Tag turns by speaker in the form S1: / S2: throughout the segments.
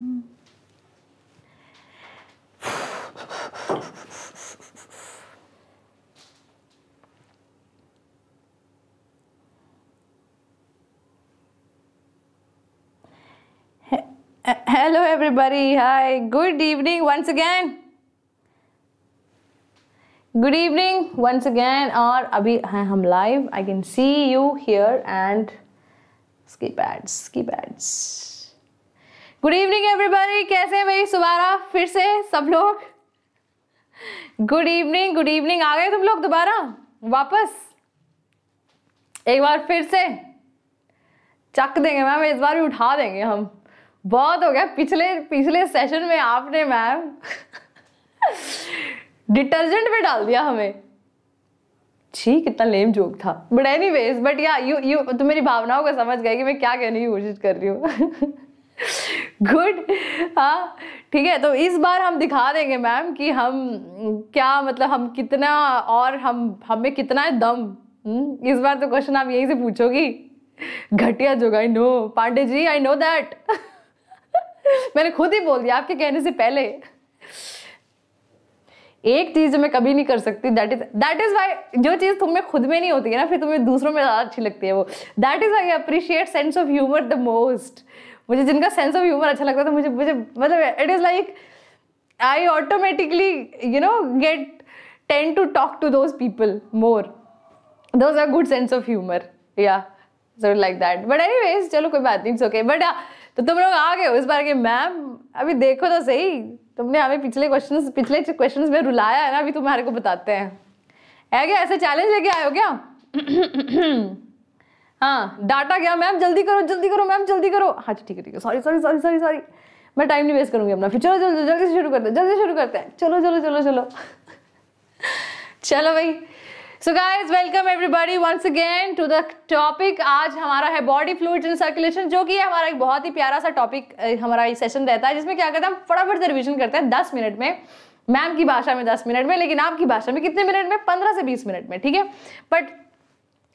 S1: Hello, everybody. Hi. Good evening once again. Good evening once again. और अभी हैं हम live. I can see you here and skip ads, skip ads. Good evening everybody कैसे हैं मेरी सुबारा फिर से सब लोग गुड इवनिंग गुड इवनिंग आ गए तुम लोग दोबारा वापस एक बार फिर से चक देंगे मैम इस बार भी उठा देंगे हम बहुत हो गया पिछले पिछले सेशन में आपने मैम डिटर्जेंट भी डाल दिया हमें ठीक कितना लेम जोक था बट एनी वेज बट या यू यू तुम मेरी भावनाओं को समझ गए कि मैं क्या कहने की कोशिश कर रही हूँ गुड हाँ ठीक है तो इस बार हम दिखा देंगे मैम कि हम क्या मतलब हम कितना और हम हमें कितना है दम हम्म, इस बार तो क्वेश्चन आप यहीं से पूछोगी घटिया joke I know Pandey ji I know that मैंने खुद ही बोल दिया आपके कहने से पहले एक चीज मैं कभी नहीं कर सकती that is that is why जो चीज तुम्हें खुद में नहीं होती है ना फिर तुम्हें दूसरों में ज्यादा अच्छी लगती है वो that is I appreciate sense of humour the most मुझे जिनका सेंस ऑफ ह्यूमर अच्छा लगता था तो मुझे मुझे मतलब it is like I automatically you know get tend to talk to those people more those are good sense of humour या so like that but anyways चलो कोई बात नहीं इट्स ओके बट तो तुम लोग आ गए हो इस बार के मैम अभी देखो तो सही तुमने हमें पिछले क्वेश्चन पिछले क्वेश्चन में रुलाया है ना अभी तुम्हारे को बताते हैं है क्या ऐसे चैलेंज लेके आए हो क्या हाँ डाटा गया मैम जल्दी करो जल्दी करो मैम जल्दी करो हाँ जी ठीक है ठीक है sorry sorry sorry sorry sorry मैं टाइम नहीं वेस्ट करूँगी अपना फिर चलो चलो जल्दी से शुरू करते हैं जल्दी शुरू करते हैं चलो चलो चलो चलो चलो भाई so guys welcome everybody once again to the topic आज हमारा है बॉडी फ्लूड एंड सर्कुलेशन जो कि हमारा एक बहुत ही प्यारा सा टॉपिक हमारा सेशन रहता है जिसमें क्या करते हैं हम फटाफट से रिविजन करते हैं दस मिनट में मैम की भाषा में दस मिनट में लेकिन आपकी भाषा में कितने मिनट में पंद्रह से बीस मिनट में ठीक है बट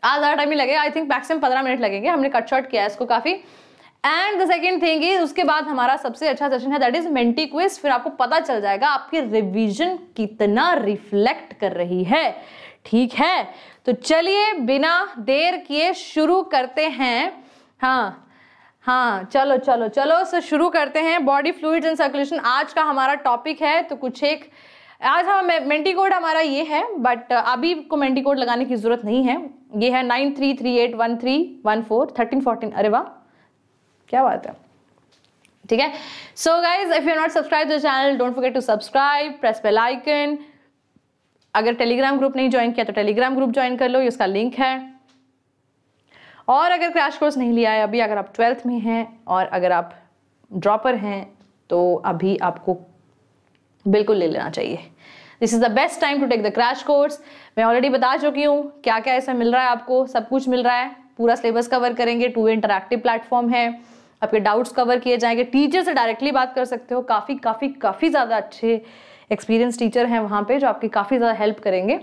S1: आज ज़्यादा टाइम ही लगेगा आई थिंक मैक्सिमम पंद्रह मिनट लगेंगे हमने कट शॉर्ट किया है इसको काफ़ी and the second thing is उसके बाद हमारा सबसे अच्छा सेशन है दैट इज मेंटी क्विज फिर आपको पता चल जाएगा आपकी रिविजन कितना रिफ्लेक्ट कर रही है ठीक है तो चलिए बिना देर किए शुरू करते हैं हाँ हाँ चलो चलो चलो सो शुरू करते हैं बॉडी फ्लूड एंड सर्कुलेशन आज का हमारा टॉपिक है तो कुछ एक आज हम मेंटी कोड हमारा ये है बट अभी को मेंटी कोड लगाने की ज़रूरत नहीं है ये है nine three three eight one three one four thirteen fourteen अरे वाह क्या बात है ठीक है so guys if you not subscribe the channel don't forget to subscribe press bell icon अगर टेलीग्राम ग्रुप नहीं ज्वाइन किया तो टेलीग्राम ग्रुप ज्वाइन कर लो ये उसका लिंक है और अगर क्रैश कोर्स नहीं लिया है अभी अगर आप ट्वेल्थ में हैं और अगर आप ड्रॉपर हैं तो अभी आपको बिल्कुल ले लेना चाहिए this is the best time to take the crash course मैं ऑलरेडी बता चुकी हूँ क्या क्या ऐसा मिल रहा है आपको सब कुछ मिल रहा है पूरा सिलेबस कवर करेंगे टू इंटरक्टिव प्लेटफॉर्म है आपके डाउट्स कवर किए जाएंगे टीचर से डायरेक्टली बात कर सकते हो काफ़ी काफ़ी काफ़ी ज़्यादा अच्छे एक्सपीरियंस टीचर हैं वहाँ पे जो आपकी काफ़ी ज़्यादा हेल्प करेंगे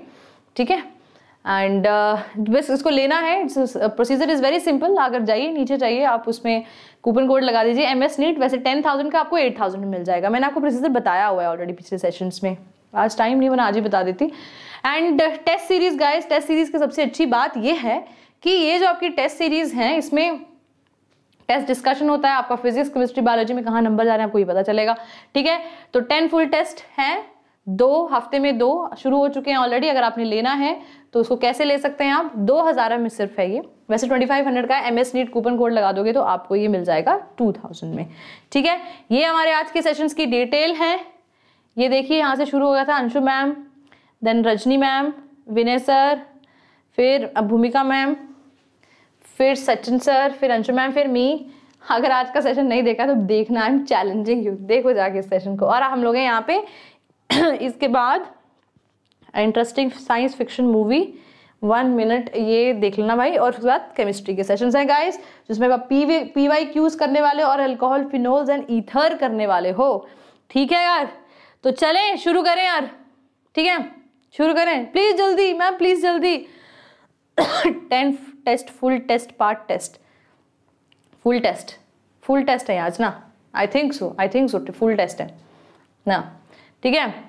S1: ठीक है एंड uh, बस इसको लेना है प्रोसीजर इज़ वेरी सिंपल अगर जाइए नीचे जाइए आप उसमें कूपन कोड लगा दीजिए एम एस नीट वैसे टेन थाउजेंड का आपको एट थाउजेंड में मिल जाएगा मैंने आपको प्रोसीजर बताया हुआ है ऑलरेडी पिछले सेशंस में आज टाइम नहीं मैंने आज ही बता देती and test series guys test series की सबसे अच्छी बात यह है कि ये जो आपकी टेस्ट सीरीज़ हैं इसमें टेस्ट डिस्कशन होता है आपका फिजिक्स केमिस्ट्री बायोलॉजी में कहा नंबर जा रहे हैं आपको ये पता चलेगा ठीक है तो टेन फुल टेस्ट हैं दो हफ्ते में दो शुरू हो चुके हैं ऑलरेडी अगर आपने लेना है तो उसको कैसे ले सकते हैं आप दो हज़ार में सिर्फ है ये वैसे ट्वेंटी फाइव हंड्रेड का M S NEET coupon code लगा दोगे तो आपको ये मिल जाएगा टू थाउजेंड में ठीक है ये हमारे आज के सेशंस की डिटेल है ये देखिए यहाँ से शुरू हो गया था Anshu ma'am then Rajni ma'am Vinay sir फिर भूमिका मैम फिर सचिन सर फिर अंशु मैम फिर मी अगर आज का सेशन नहीं देखा तो देखना आई एम चैलेंजिंग यू देखो जाके इस सेशन को और हम लोग हैं यहाँ पे इसके बाद interesting science fiction movie one minute ये देख लेना भाई और उसके बाद केमिस्ट्री के सेशंस हैं गाइस जिसमें आप P V P Y Qs करने वाले और अल्कोहल फिनोल्स एंड ईथर करने वाले हो ठीक है यार तो चलें शुरू करें यार ठीक है शुरू करें प्लीज़ जल्दी मैम प्लीज़ जल्दी tenth test full test part test full test full test है आज ना I think so I think so full test है ना ठीक है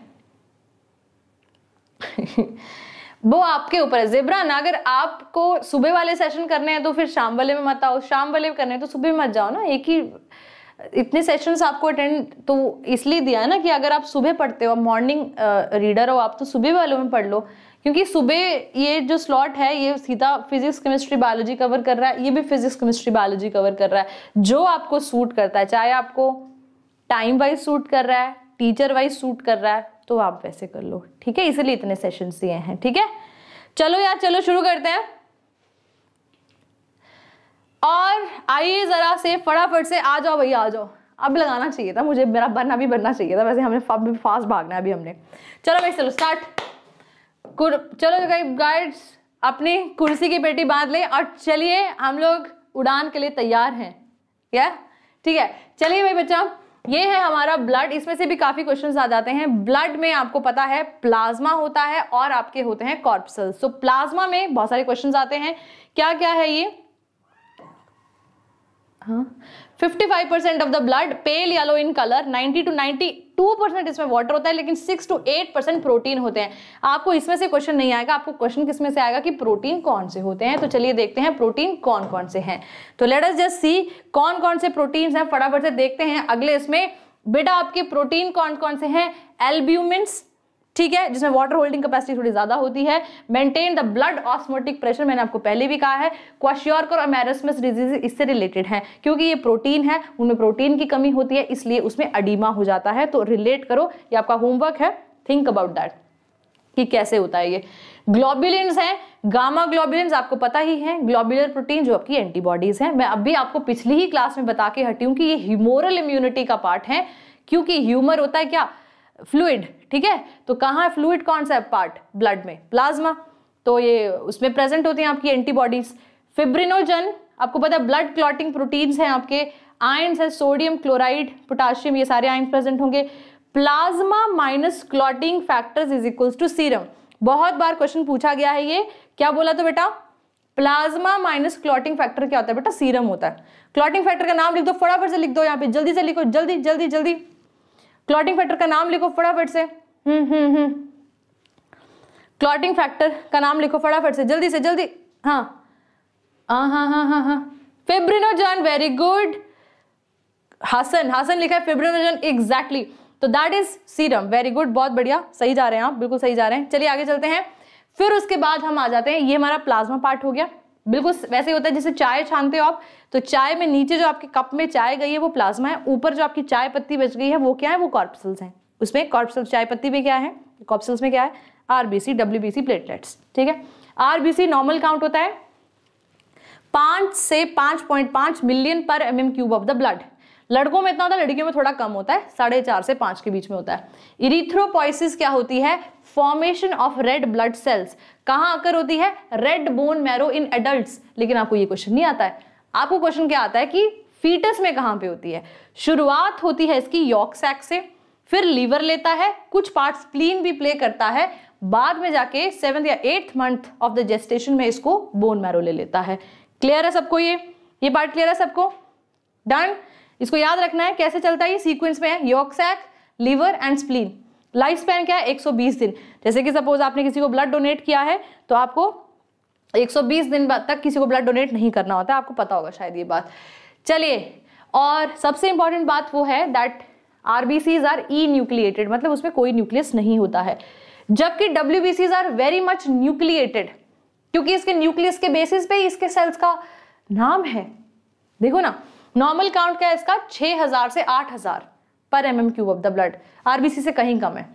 S1: वो आपके ऊपर है जेबरा ना अगर आपको सुबह वाले सेशन करने हैं तो फिर शाम वाले में मत आओ शाम वाले में करने हैं तो सुबह मत जाओ ना एक ही इतने सेशंस आपको अटेंड तो इसलिए दिया है ना कि अगर आप सुबह पढ़ते हो मॉर्निंग रीडर हो आप तो सुबह वालों में पढ़ लो क्योंकि सुबह ये जो स्लॉट है ये सीधा फिजिक्स केमिस्ट्री बायोलॉजी कवर कर रहा है ये भी फिजिक्स केमिस्ट्री बायोलॉजी कवर कर रहा है जो आपको सूट करता है चाहे आपको टाइम वाइज सूट कर रहा है टीचर वाइज सूट कर रहा है तो आप वैसे कर लो ठीक है इसलिए इतने सेशंस दिए हैं ठीक है चलो यार चलो शुरू करते हैं और आइए ज़रा से फटाफट से आ जाओ भैया आ जाओ अब लगाना चाहिए था मुझे मेरा बनना भी बनना चाहिए था वैसे हमने फास्ट भागना है अभी हमने चलो भाई चलो स्टार्ट चलो गाइड्स अपनी कुर्सी की पेटी बांध ले और चलिए हम लोग उड़ान के लिए तैयार हैं क्या ठीक है चलिए भाई बच्चा ये है हमारा ब्लड इसमें से भी काफ़ी क्वेश्चंस आ जाते हैं ब्लड में आपको पता है प्लाज्मा होता है और आपके होते हैं कॉर्पसल्स सो प्लाज्मा में बहुत सारे क्वेश्चंस आते हैं क्या क्या है ये fifty five percent of the blood pale yellow in colour ninety two ninety two percent इसमें वाटर होता है लेकिन six to eight percent protein होते हैं आपको इसमें से क्वेश्चन नहीं आएगा आपको क्वेश्चन किसमें से आएगा कि प्रोटीन कौन से होते हैं तो चलिए देखते हैं प्रोटीन कौन कौन से हैं तो लेट अस जस्ट सी कौन कौन से प्रोटीन हैं फटाफट से देखते हैं अगले इसमें बेटा आपके प्रोटीन कौन कौन से हैं एल्ब्यूमिन्स ठीक है जिसमें वाटर होल्डिंग कैपेसिटी थोड़ी ज़्यादा होती है maintain the blood osmotic pressure मैंने आपको पहले भी कहा है क्वाश्योरकर और अमेरसमस डिजीज इससे रिलेटेड है क्योंकि ये प्रोटीन है उनमें प्रोटीन की कमी होती है इसलिए उसमें अडीमा हो जाता है तो रिलेट करो ये आपका होमवर्क है थिंक अबाउट दैट कि कैसे होता है ये ग्लोबुलिन्स हैं गामा ग्लोबुलिन्स आपको पता ही है ग्लोबुलर प्रोटीन जो आपकी एंटीबॉडीज हैं मैं अभी आपको पिछली ही क्लास में बता के हटी हूँ कि ये ह्यूमोरल इम्यूनिटी का पार्ट है क्योंकि ह्यूमर होता है क्या फ्लूड ठीक है तो कहाँ है फ्लूड कौन सा पार्ट ब्लड में प्लाज्मा तो ये उसमें प्रेजेंट होती हैं आपकी एंटीबॉडीज फिब्रिनोजन आपको पता है ब्लड क्लॉटिंग प्रोटीन्स हैं आपके आयन्स हैं सोडियम क्लोराइड पोटाशियम ये सारे आयन प्रेजेंट होंगे plasma minus clotting factors is equals to serum बहुत बार क्वेश्चन पूछा गया है ये क्या बोला तो बेटा प्लाज्मा माइनस क्लॉटिंग फैक्टर क्या होता है बेटा सीरम होता है क्लॉटिंग फैक्टर का नाम लिख दो फटाफट से लिख दो यहाँ पे जल्दी से लिखो जल्दी जल्दी जल्दी क्लॉटिंग फैक्टर का नाम लिखो फटाफट से क्लॉटिंग हम्म, फैक्टर हम्म, हम्म। का नाम लिखो फटाफट से जल्दी से जल्दी हाँ हाँ हाँ हाँ हाँ हाँ वेरी गुड हासन हासन लिखा है फेब्रिनोजन एग्जैक्टली तो that is serum very good बहुत बढ़िया सही जा रहे हैं आप बिल्कुल सही जा रहे हैं चलिए आगे चलते हैं फिर उसके बाद हम आ जाते हैं ये हमारा प्लाज्मा पार्ट हो गया बिल्कुल वैसे होता है जैसे चाय छानते हो आप तो चाय में नीचे जो आपके कप में चाय गई है वो प्लाज्मा है ऊपर जो आपकी चाय पत्ती बच गई है वो क्या है वो कॉर्पसल्स हैं उसमें कॉर्पसल्स चाय पत्ती में क्या है कॉर्पसल्स में क्या है आरबीसी डब्ल्यूबीसी प्लेटलेट्स ठीक है आरबीसी नॉर्मल काउंट होता है पांच से पांच पॉइंट पांच million per M cube of the blood लड़कों में इतना होता है लड़कियों में थोड़ा कम होता है साढ़े चार से पांच के बीच में होता है इरिथ्रोपोइसिस क्या होती है formation of red blood cells कहां आकर होती है red bone marrow in adult लेकिन आपको ये क्वेश्चन नहीं आता है आपको क्वेश्चन क्या आता है कि फीटस में कहां पे होती है शुरुआत होती है इसकी यॉक सैक से फिर लीवर लेता है कुछ पार्ट स्प्लीन भी प्ले करता है बाद में जाके सेवेंथ या eighth month of the gestation में इसको बोन मैरो ले लेता है क्लियर है सबको ये ये पार्ट क्लियर है सबको डन इसको याद रखना है कैसे चलता है ये सीक्वेंस में है yolk sac liver and spleen life span क्या है 120 दिन जैसे कि सपोज आपने किसी को ब्लड डोनेट किया है तो आपको 120 दिन तक किसी को ब्लड डोनेट नहीं करना होता आपको पता होगा शायद ये बात चलिए और सबसे इंपॉर्टेंट बात वो है that R B Cs are enucleated मतलब उसमें कोई न्यूक्लियस नहीं होता है जबकि W B Cs are very much nucleated क्योंकि इसके न्यूक्लियस के बेसिस पे इसके सेल्स का नाम है देखो ना नॉर्मल काउंट क्या है इसका 6000 से 8000 पर M M cube of the blood RBC से कहीं कम है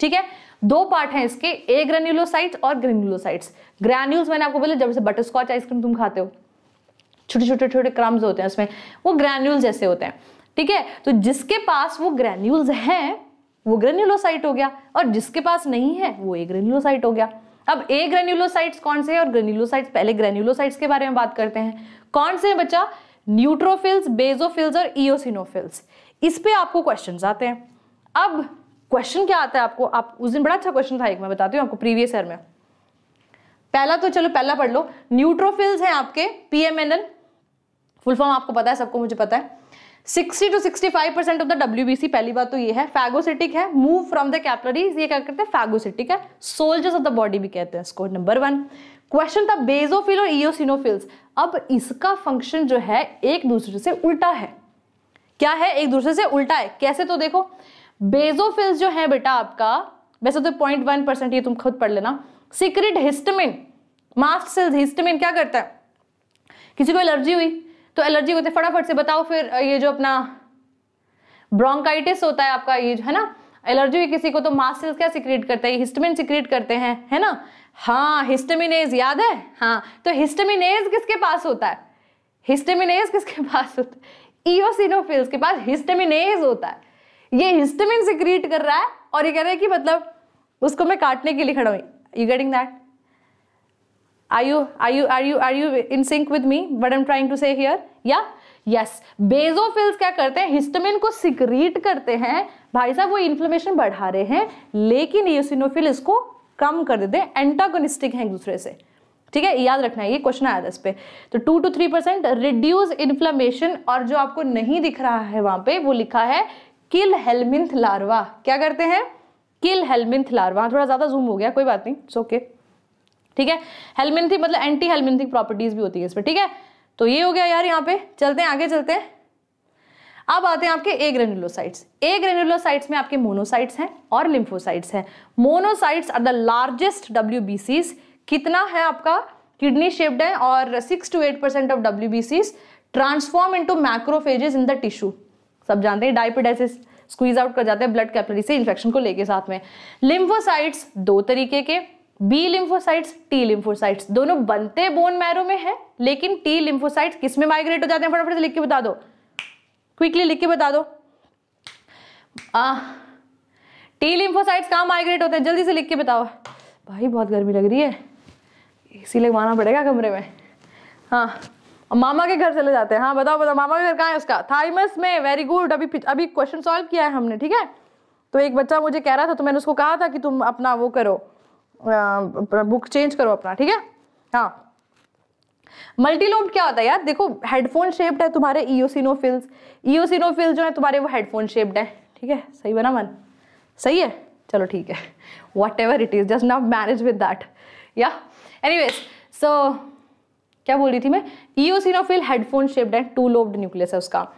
S1: ठीक है दो पार्ट हैं इसके ए ग्रेन्यूलोसाइट्स और ग्रेन्यूलोसाइट्स ग्रेन्यूल्स मैंने आपको बोला जब से बटर स्कॉच आइसक्रीम तुम खाते हो छोटे छोटे छोटे क्रम्स होते हैं उसमें वो ग्रेन्यूल जैसे होते हैं ठीक है तो जिसके पास वो ग्रेन्यूल्स हैं वो ग्रेन्यूलोसाइट हो गया और जिसके पास नहीं है वो ए ग्रेन्यूलोसाइट हो गया अब ए ग्रेन्यूलोसाइट्स कौन से हैं और ग्रेन्यूलोसाइट्स पहले ग्रेन्यूलोसाइट्स के बारे में बात करते हैं कौन से है बच्चा न्यूट्रोफिल्स बेजोफिल्स और ईओसिनोफिल्स इस पे आपको क्वेश्चन आते हैं अब क्वेश्चन क्या आता है आपको आप उस दिन बड़ा अच्छा क्वेश्चन था एक मैं बताती हूँ आपको प्रीवियस ईयर में पहला तो चलो पहला पढ़ लो न्यूट्रोफिल्स हैं आपके पीएमएनएन फुल फॉर्म आपको पता है सबको मुझे पता है 60 to 65 percent of the W पहली बात तो ये है फैगोसिटिक है मूव फ्रॉम द कैपलरीज ये क्या करते हैं फैगोसिटिक है सोल्जर्स ऑफ द बॉडी भी कहते हैं इसको नंबर वन क्वेश्चन था बेजोफिल और इयोसिनोफिल्स अब इसका फंक्शन जो है एक दूसरे से उल्टा है क्या है एक दूसरे से उल्टा है कैसे तो देखो बेजोफिल्स जो है बेटा आपका वैसे तो पॉइंट वन परसेंट ये तुम खुद पढ़ लेना secrete histamine mast cells histamine क्या करता है किसी को एलर्जी हुई तो एलर्जी होते फटाफट से बताओ फिर ये जो अपना ब्रोंकाइटिस होता है आपका ये है ना एलर्जी हुई किसी को तो मास्ट सेल्स क्या सिक्रिएट करते हैं हिस्टमिन सिक्रेट करते हैं है ना हाँ हिस्टेमिनेज याद है हाँ तो हिस्टेमिनेज किसके पास होता है हिस्टेमिनेज किसके पास होता है ईओसिनोफिल्स के पास हिस्टेमिनेज होता है ये हिस्टेमिन सिक्रीट कर रहा है और ये कह रहा है कि मतलब उसको मैं काटने के लिए खड़ा हुई you getting that are you are you are you are you in sync with me but I am trying to say here yeah yes basophils क्या करते हैं हिस्टमिन को सिक्रीट करते हैं भाई साहब वो इन्फ्लेमेशन बढ़ा रहे हैं लेकिन ईओसिनोफिल इसको कम कर देते हैं एंटागोनिस्टिक हैं एक दूसरे से ठीक है याद रखना है ये क्वेश्चन आया था इस पर तो two to three percent reduce inflammation और जो आपको नहीं दिख रहा है वहां पे वो लिखा है किल हेलमिंथ लार्वा क्या करते हैं किल हेलमिंथ लार्वा थोड़ा ज़्यादा जूम हो गया कोई बात नहीं इट्स ओके ठीक है हेलमिंथी मतलब एंटी हेलमिंथिक प्रॉपर्टीज भी होती है इस पर ठीक है तो ये हो गया यार यहाँ पे चलते हैं आगे चलते हैं अब आते हैं आपके ए ग्रेनुलोसाइट्स ए ग्रेनुलोसाइट्स में आपके मोनोसाइट्स हैं और लिम्फोसाइट्स हैं monocytes are the largest W कितना है आपका किडनी शेप्ड है और six to eight percent of W transform into macrophages in the tissue सब जानते हैं डायपिडाइसिस स्क्वीज आउट कर जाते हैं ब्लड कैपिलरी से इन्फेक्शन को लेके साथ में लिम्फोसाइट्स दो तरीके के बी लिम्फोसाइट्स टी लिम्फोसाइट्स दोनों बनते बोन मैरो में हैं लेकिन टी लिम्फोसाइट्स किस में माइग्रेट हो जाते हैं फटाफट से लिख के बता दो क्विकली लिख के बता दो टी लिम्फोसाइट्स कहाँ माइग्रेट होते हैं जल्दी से लिख के बताओ भाई बहुत गर्मी लग रही है इसी लगवाना पड़ेगा कमरे में हाँ मामा के घर चले जाते हैं हाँ बताओ बताओ मामा के घर कहाँ है उसका थाइमस में वेरी गुड अभी अभी क्वेश्चन सॉल्व किया है हमने ठीक है तो एक बच्चा मुझे कह रहा था तो मैंने उसको कहा था कि तुम अपना वो करो बुक चेंज करो अपना ठीक है हाँ मल्टीलोब क्या होता है यार देखो हेडफोन शेप्ड है तुम्हारे ईओसिनोफिल्स ईओसिनोफिल्स जो है तुम्हारे वो हेडफोन शेप्ड है ठीक है सही बना मन सही है चलो ठीक है whatever it is just now manage with that या एनीवेज सो क्या बोल रही थी मैं ईओसिनोफिल हेडफोन शेप्ड है टू लोब्ड न्यूक्लियस है उसका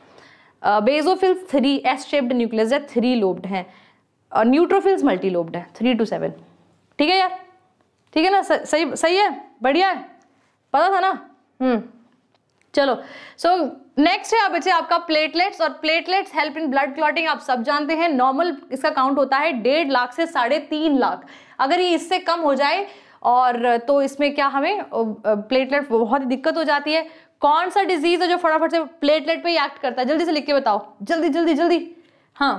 S1: basophils three S shaped nucleus है थ्री लोब्ड है और न्यूट्रोफिल्स मल्टी लोब्ड है थ्री टू सेवन ठीक है यार ठीक है ना सही सही है बढ़िया है पता था ना हम्म चलो सो नेक्स्ट है अब आपका प्लेटलेट्स और platelets help in blood clotting आप सब जानते हैं नॉर्मल इसका काउंट होता है डेढ़ लाख से साढ़े तीन लाख अगर ये इससे कम हो जाए और तो इसमें क्या हमें प्लेटलेट बहुत ही दिक्कत हो जाती है कौन सा डिजीज़ है जो फटाफट से प्लेटलेट पे एक्ट करता है जल्दी से लिख के बताओ जल्दी जल्दी जल्दी हाँ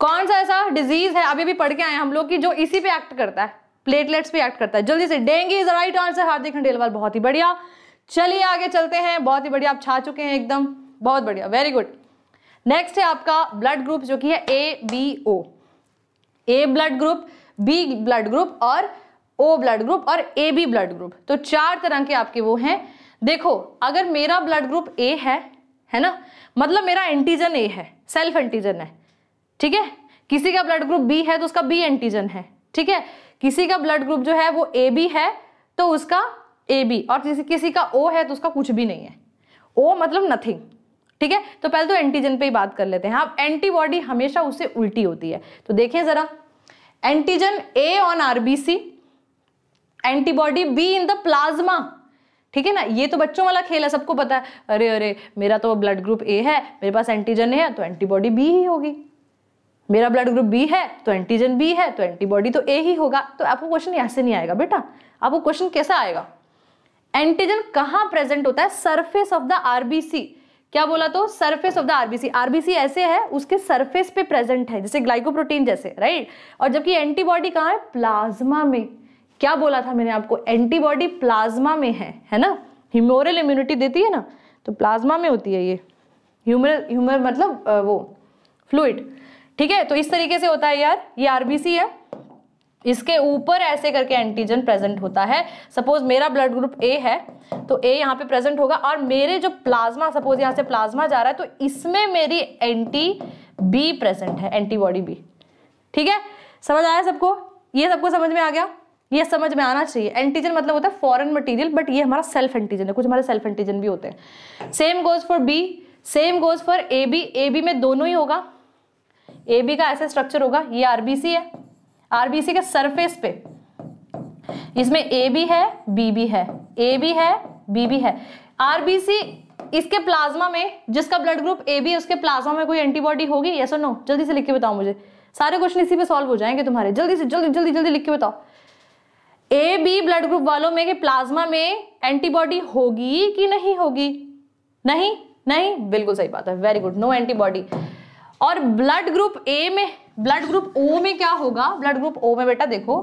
S1: कौन सा ऐसा डिजीज़ है अभी भी पढ़ के आए हम लोग की जो इसी पे एक्ट करता है प्लेटलेट्स पे एक्ट करता है जल्दी से dengue is right answer Hardik Khandelwal बहुत ही बढ़िया चलिए आगे चलते हैं बहुत ही बढ़िया आप छा चुके हैं एकदम बहुत बढ़िया वेरी गुड नेक्स्ट है आपका ब्लड ग्रुप जो कि है A B O A blood group B blood group और ओ ब्लड ग्रुप और ए बी ब्लड ग्रुप तो चार तरह के आपके वो हैं देखो अगर मेरा ब्लड ग्रुप ए है है ना मतलब मेरा एंटीजन ए है सेल्फ एंटीजन है ठीक है किसी का ब्लड ग्रुप बी है तो उसका बी एंटीजन है ठीक है किसी का ब्लड ग्रुप जो है वो ए बी है तो उसका ए बी और किसी किसी का ओ है तो उसका कुछ भी नहीं है ओ मतलब नथिंग ठीक है तो पहले तो एंटीजन पे ही बात कर लेते हैं अब हाँ, एंटीबॉडी हमेशा उससे उल्टी होती है तो देखिए ज़रा antigen A on RBC antibody B in the plasma ठीक है ना ये तो बच्चों वाला खेल है सबको पता है अरे अरे मेरा तो ब्लड ग्रुप ए है मेरे पास एंटीजन है तो एंटीबॉडी बी ही होगी मेरा ब्लड ग्रुप बी है तो एंटीजन बी है तो एंटीबॉडी तो ए ही होगा तो आपको क्वेश्चन ऐसे नहीं आएगा बेटा आपको क्वेश्चन कैसा आएगा एंटीजन कहाँ प्रेजेंट होता है सरफेस ऑफ द आरबीसी क्या बोला तो surface of the RBC RBC ऐसे है उसके सरफेस पे प्रेजेंट है जैसे ग्लाइकोप्रोटीन जैसे राइट और जबकि एंटीबॉडी कहाँ है प्लाज्मा में क्या बोला था मैंने आपको एंटीबॉडी प्लाज्मा में है है ना ह्यूमोरल इम्यूनिटी देती है ना तो प्लाज्मा में होती है ये ह्यूमर ह्यूमर मतलब वो फ्लूड ठीक है तो इस तरीके से होता है यार ये आरबीसी है इसके ऊपर ऐसे करके एंटीजन प्रेजेंट होता है सपोज मेरा ब्लड ग्रुप ए है तो ए यहाँ पे प्रेजेंट होगा और मेरे जो प्लाज्मा सपोज यहाँ से प्लाज्मा जा रहा है तो इसमें मेरी एंटी बी प्रेजेंट है एंटीबॉडी बी ठीक है समझ आया सबको ये सबको समझ में आ गया ये समझ में आना चाहिए एंटीजन मतलब होता है फॉरन मटीरियल बट ये हमारा सेल्फ एंटीजन है कुछ हमारे सेल्फ एंटीजन भी होते हैं same goes for B same goes for A B A B में दोनों ही होगा ए बी का ऐसा स्ट्रक्चर होगा ये आरबीसी है आरबीसी के सरफेस पे इसमें ए बी है बी बी है ए बी है बी बी है आरबीसी इसके प्लाज्मा में जिसका ब्लड ग्रुप ए बी है उसके प्लाज्मा में कोई एंटीबॉडी होगी यस और नो जल्दी से लिख के बताओ मुझे सारे क्वेश्चन इसी पे सॉल्व हो जाएंगे तुम्हारे जल्दी से जल्दी जल्दी जल्दी लिख के बताओ ए बी ब्लड ग्रुप वालों में के प्लाज्मा में एंटीबॉडी होगी कि नहीं होगी नहीं नहीं बिल्कुल सही बात है वेरी गुड नो एंटीबॉडी और ब्लड ग्रुप ए में ब्लड ग्रुप ओ में क्या होगा ब्लड ग्रुप ओ में बेटा देखो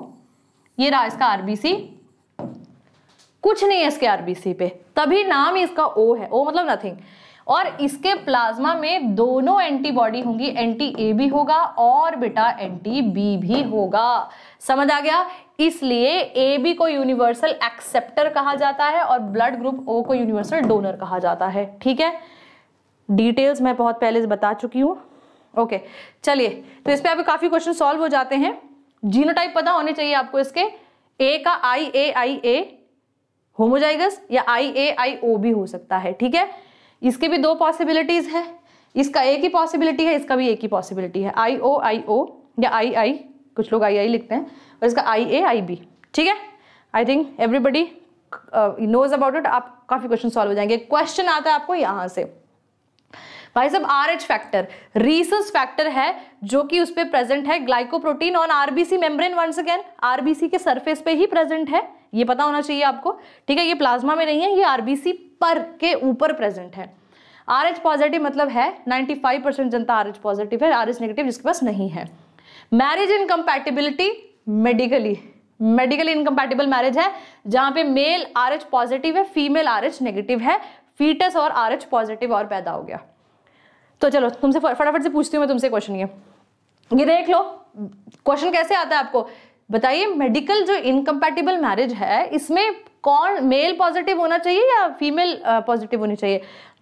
S1: ये रहा इसका आरबीसी कुछ नहीं है इसके आरबीसी पे तभी नाम ही इसका ओ है ओ मतलब नथिंग और इसके प्लाज्मा में दोनों एंटीबॉडी होंगी एंटी ए भी होगा और बेटा एंटी बी भी होगा समझ आ गया इसलिए ए बी को यूनिवर्सल एक्सेप्टर कहा जाता है और ब्लड ग्रुप ओ को यूनिवर्सल डोनर कहा जाता है ठीक है डिटेल्स मैं बहुत पहले से बता चुकी हूँ ओके चलिए तो इस पर अभी काफ़ी क्वेश्चन सॉल्व हो जाते हैं जीनोटाइप पता होने चाहिए आपको इसके ए का आई ए आई ए होमोजाइगस या आई ए आई ओ भी हो सकता है ठीक है इसके भी दो पॉसिबिलिटीज़ है इसका एक ही पॉसिबिलिटी है इसका भी एक ही पॉसिबिलिटी है आई ओ आई ओ या आई आई कुछ लोग आई आई लिखते हैं और इसका आई ए आई बी ठीक है I think everybody knows about it आप काफ़ी क्वेश्चन सॉल्व हो जाएंगे क्वेश्चन आता है आपको यहाँ से भाई साहब R H factor rhesus factor है जो कि उस पर प्रेजेंट है glycoprotein on RBC membrane once again RBC के सरफेस पे ही प्रेजेंट है ये पता होना चाहिए आपको ठीक है ये प्लाज्मा में नहीं है ये आरबीसी पर के ऊपर प्रेजेंट है आर एच पॉजिटिव मतलब है फाइव परसेंट जनता आर एच पॉजिटिव है आर एच नेगेटिव जिसके पास नहीं है marriage incompatibility medically medically incompatible marriage है जहां पे मेल आर एच पॉजिटिव है फीमेल आर एच नेगेटिव है फीटस और आर एच पॉजिटिव और पैदा हो गया तो चलो तुमसे फटाफट से पूछती हूँ मैं तुमसे क्वेश्चन ये ये देख लो क्वेश्चन कैसे आता है आपको बताइए मेडिकल जो इनकम्पैटिबल मैरिज है इसमें कौन मेल पॉजिटिव होना चाहिए या फीमेल पॉजिटिव होनी चाहिए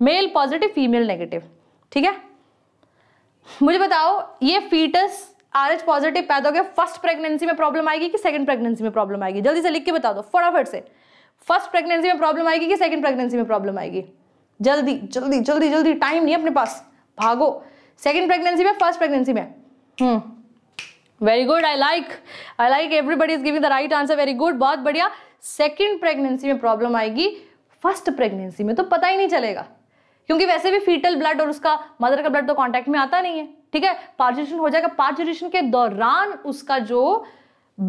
S1: मेल पॉजिटिव फीमेल नेगेटिव ठीक है मुझे बताओ ये फीटस आर एच पॉजिटिव पैदा हो गया फर्स्ट प्रेगनेंसी में प्रॉब्लम आएगी कि सेकंड प्रेगनेंसी में प्रॉब्लम आएगी जल्दी से लिख के बता दो फटाफट से फर्स्ट प्रेगनेंसी में प्रॉब्लम आएगी कि सेकंड प्रेगनेंसी में प्रॉब्लम आएगी जल्दी जल्दी जल्दी जल्दी टाइम नहीं अपने पास भागो सेकेंड प्रेगनेंसी में फर्स्ट प्रेगनेंसी में very good I like I like everybody is giving the right answer very good बहुत बढ़िया सेकेंड प्रेगनेंसी में प्रॉब्लम आएगी फर्स्ट प्रेगनेंसी में तो पता ही नहीं चलेगा क्योंकि वैसे भी फीटल ब्लड और उसका मदर का ब्लड तो कांटेक्ट में आता नहीं है ठीक है पार्चुरेशन हो जाएगा पार्चुरेशन के दौरान उसका जो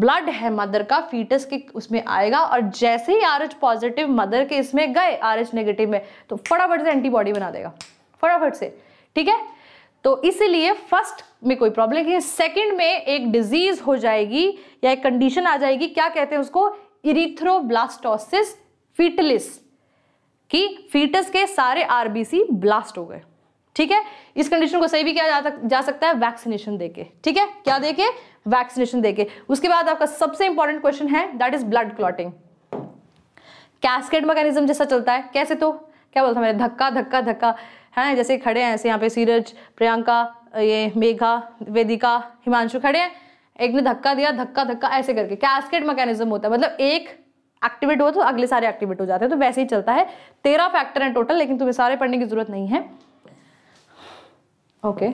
S1: ब्लड है मदर का फीटस के उसमें आएगा और जैसे ही आर पॉजिटिव मदर के इसमें गए आर नेगेटिव में तो फटाफट से एंटीबॉडी बना देगा फटाफट से ठीक है तो इसीलिए फर्स्ट में कोई प्रॉब्लम नहीं है सेकेंड में एक डिजीज हो जाएगी या एक कंडीशन आ जाएगी क्या कहते हैं उसको इरिथ्रोब्लास्टोसिस फीटलिस कि फीटस के सारे आरबीसी ब्लास्ट हो गए ठीक है इस कंडीशन को सही भी किया जा, सकता है वैक्सीनेशन देके ठीक है क्या देके वैक्सीनेशन देके उसके बाद आपका सबसे इंपॉर्टेंट क्वेश्चन है that is blood clotting cascade mechanism जैसा चलता है कैसे तो क्या बोलता मैंने धक्का धक्का धक्का है जैसे खड़े हैं ऐसे यहाँ पे सीरज प्रियंका ये मेघा वेदिका हिमांशु खड़े हैं एक ने धक्का दिया धक्का धक्का ऐसे करके कैस्केट मैकेनिज्म होता है मतलब एक एक्टिवेट हो तो अगले सारे एक्टिवेट हो जाते हैं तो वैसे ही चलता है तेरह फैक्टर हैं टोटल लेकिन तुम्हें सारे पढ़ने की ज़रूरत नहीं है okay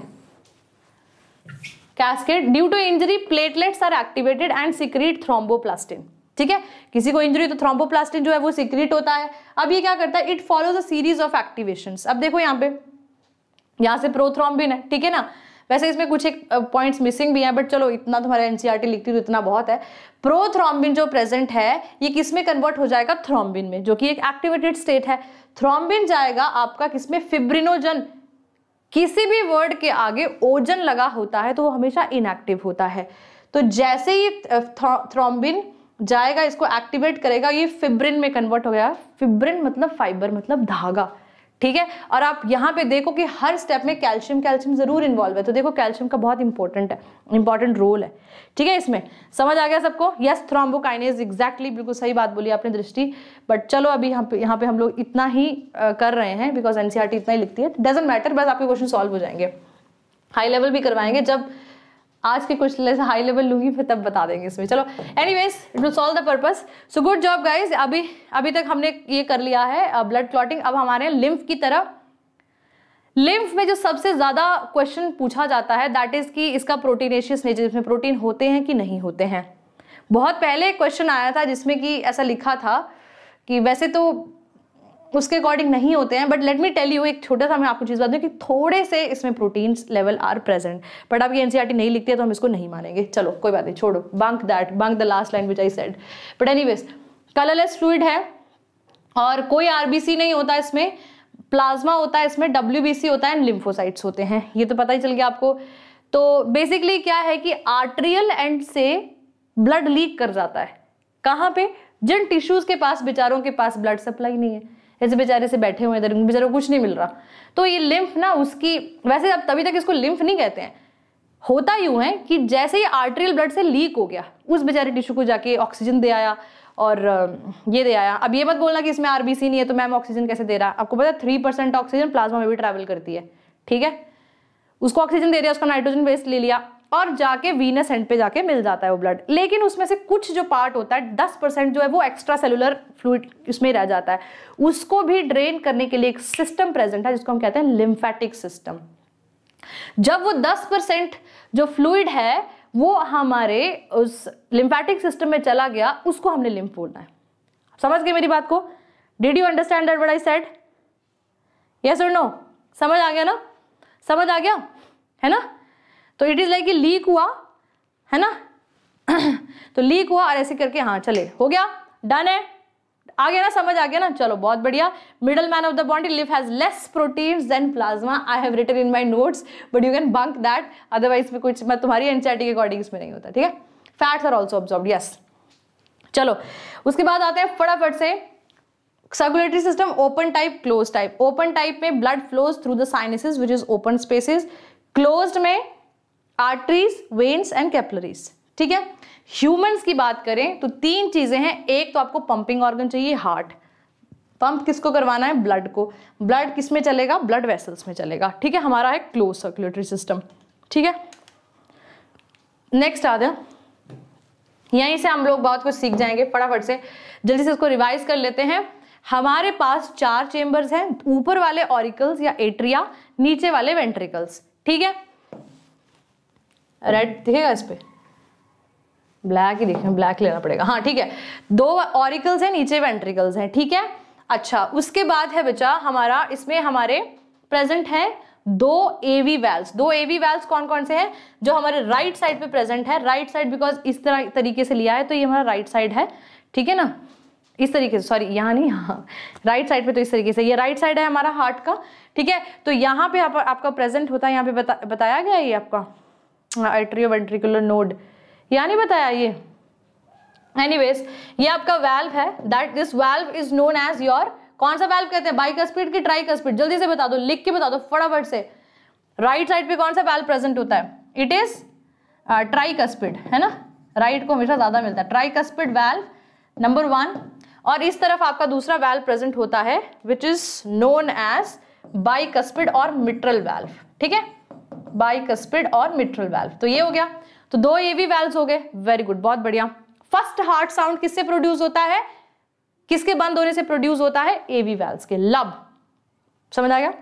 S1: cascade due to injury platelets are activated and secrete thromboplastin ठीक है किसी को इंजरी तो थ्रोम्बोप्लास्टिन जो है वो सीक्रेट होता है अब ये क्या करता है it follows a series of activation अब देखो यहाँ पे यहाँ से प्रोथ्रोम्बिन है ठीक है ना वैसे इसमें कुछ एक पॉइंट्स मिसिंग भी हैं बट चलो इतना तुम्हारा एनसीईआरटी e लिखती हूँ तो इतना बहुत है प्रोथ्रोम्बिन जो प्रेजेंट है ये किस में कन्वर्ट हो जाएगा थ्रोम्बिन में जो कि एक एक्टिवेटेड स्टेट है थ्रोम्बिन जाएगा आपका किसमें फिब्रिनोजन किसी भी वर्ड के आगे ओजन लगा होता है तो वो हमेशा इनएक्टिव होता है तो जैसे ही थ्रोम्बिन जाएगा इसको एक्टिवेट करेगा ये फिब्रिन में कन्वर्ट हो गया फिब्रिन मतलब फाइबर मतलब धागा ठीक है और आप यहाँ पे देखो कि हर स्टेप में कैल्शियम कैल्शियम जरूर इन्वॉल्व है तो देखो कैल्शियम का बहुत इंपॉर्टेंट है इंपॉर्टेंट रोल है ठीक है इसमें समझ आ गया सबको यस थ्रोम्बोकाइनेज एग्जैक्टली बिल्कुल सही बात बोली आपने दृष्टि बट चलो अभी यहाँ पे यहाँ पे हम लोग इतना ही आ, कर रहे हैं बिकॉज एनसीआर e इतना ही लिखती है डजेंट मैटर बस आपके क्वेश्चन सॉल्व हो जाएंगे हाई लेवल भी करवाएंगे जब आज के कुछ लेस हाई लेवल लूंगी फिर तब बता देंगे इसमें चलो anyways it will solve the purpose so good job guys अभी अभी तक हमने ये कर लिया है ब्लड क्लॉटिंग अब हमारे लिम्फ की तरफ लिम्फ में जो सबसे ज़्यादा क्वेश्चन पूछा जाता है दैट इज़ कि इसका प्रोटीनेशियस नेचर जिसमें प्रोटीन होते हैं कि नहीं होते हैं बहुत पहले क्वेश्चन आया था जिसमें कि ऐसा लिखा था कि वैसे तो उसके अकॉर्डिंग नहीं होते हैं but let me tell you एक छोटा सा मैं आपको चीज़ बता दूँ कि थोड़े से इसमें protein level are present but आप ये एन नहीं लिखते तो हम इसको नहीं मानेंगे चलो कोई बात नहीं छोड़ो bunk that bunk the last line which I said but ways colourless fluid है और कोई आरबीसी नहीं होता इसमें प्लाज्मा होता है इसमें डब्ल्यू होता है एंड लिम्फोसाइट्स होते हैं ये तो पता ही चल गया आपको तो बेसिकली क्या है कि आर्ट्रियल एंड से ब्लड लीक कर जाता है कहाँ पे जिन टिश्यूज़ के पास बेचारों के पास ब्लड सप्लाई नहीं है ऐसे बेचारे से बैठे हुए इधर बेचारे को कुछ नहीं मिल रहा तो ये लिम्फ ना उसकी वैसे अब तभी तक इसको लिम्फ नहीं कहते हैं होता यूँ है कि जैसे ही आर्टरियल ब्लड से लीक हो गया उस बेचारे टिश्यू को जाके ऑक्सीजन दे आया और ये दे आया अब ये मत बोलना कि इसमें आरबीसी नहीं है तो मैम ऑक्सीजन कैसे दे रहा आपको पता थ्री परसेंट ऑक्सीजन प्लाज्मा में भी ट्रैवल करती है ठीक है उसको ऑक्सीजन दे दिया उसका नाइट्रोजन वेस्ट ले लिया और जाके वीनस एंड पे जाके मिल जाता है वो ब्लड लेकिन उसमें से कुछ जो पार्ट होता है दस परसेंट जो है वो एक्स्ट्रा सेलुलर फ्लूड उसमें रह जाता है उसको भी ड्रेन करने के लिए एक सिस्टम प्रेजेंट है जिसको हम कहते हैं लिम्फेटिक सिस्टम जब वो दस परसेंट जो फ्लूड है वो हमारे उस लिम्फेटिक सिस्टम में चला गया उसको हमने लिम्फ बोलना है समझ गए मेरी बात को did you understand that what I said yes और नो समझ आ गया ना समझ आ गया है ना तो इट इज़ लाइक लीक हुआ है ना तो लीक हुआ और ऐसे करके हाँ चले हो गया डन है आ गया ना समझ आ गया ना चलो बहुत बढ़िया middle man of the body lymph has less proteins than plasma I have written in my notes but you can bunk that otherwise में कुछ मैं तुम्हारी एनसीईआरटी के अकॉर्डिंग इसमें नहीं होता ठीक है fats are also absorb yes चलो उसके बाद आते हैं फटाफट से circulatory system open type close type open type में blood flows through the sinuses which is open spaces close में आर्टरीज वेन्स एंड कैपलरीज ठीक है ह्यूमंस की बात करें तो तीन चीज़ें हैं एक तो आपको पंपिंग ऑर्गन चाहिए हार्ट पंप किसको करवाना है ब्लड को ब्लड किस में चलेगा ब्लड वेसल्स में चलेगा ठीक है हमारा है क्लोज सर्कुलेटरी सिस्टम ठीक है नेक्स्ट आ जाए यहीं से हम लोग बहुत कुछ सीख जाएंगे फटाफट से जल्दी से इसको रिवाइज कर लेते हैं हमारे पास चार चेंबर्स हैं ऊपर वाले ऑरिकल्स या एट्रिया नीचे वाले वेंट्रिकल्स ठीक है रेड दिखेगा इस पर ब्लैक ही देखें ब्लैक लेना पड़ेगा हाँ ठीक है दो ऑरिकल्स हैं नीचे वेंट्रिकल्स हैं ठीक है अच्छा उसके बाद है बच्चा हमारा इसमें हमारे प्रेजेंट हैं दो एवी वैल्स दो एवी वैल्स कौन कौन से हैं जो हमारे राइट साइड पे प्रेजेंट है राइट साइड बिकॉज इस तरह तरीके से लिया है तो ये हमारा राइट साइड है ठीक है ना इस तरीके से सॉरी यहाँ नहीं यहाँ राइट साइड पे तो इस तरीके से ये राइट साइड है हमारा हार्ट का ठीक है तो यहाँ पे आप, आपका प्रेजेंट होता है यहाँ पे बता, बताया गया ये आपका अल्ट्रियो वेंट्रिकुलर नोड या नहीं बताया ये एनीवेज ये आपका वेल्व है that this valve is known as your कौन सा वेल्व कहते हैं बाइक स्पीड की ट्राई स्पीड जल्दी से बता दो लिख के बता दो फटाफट से राइट right साइड पे कौन सा वेल्व प्रेजेंट होता है इट इज ट्राई स्पीड है ना राइट right को हमेशा ज़्यादा मिलता है tricuspid valve number one और इस तरफ आपका दूसरा वेल्व प्रेजेंट होता है which is known as bicuspid और मिट्रल वेल्व ठीक है बाइकस्पिड और मिट्रल वेल्व तो ये हो गया तो दो ये भी वेल्व हो गए वेरी गुड बहुत बढ़िया फर्स्ट हार्ट साउंड किससे प्रोड्यूस होता है किसके बंद होने से प्रोड्यूस होता है एवी वेल्स के लब समझ आ गया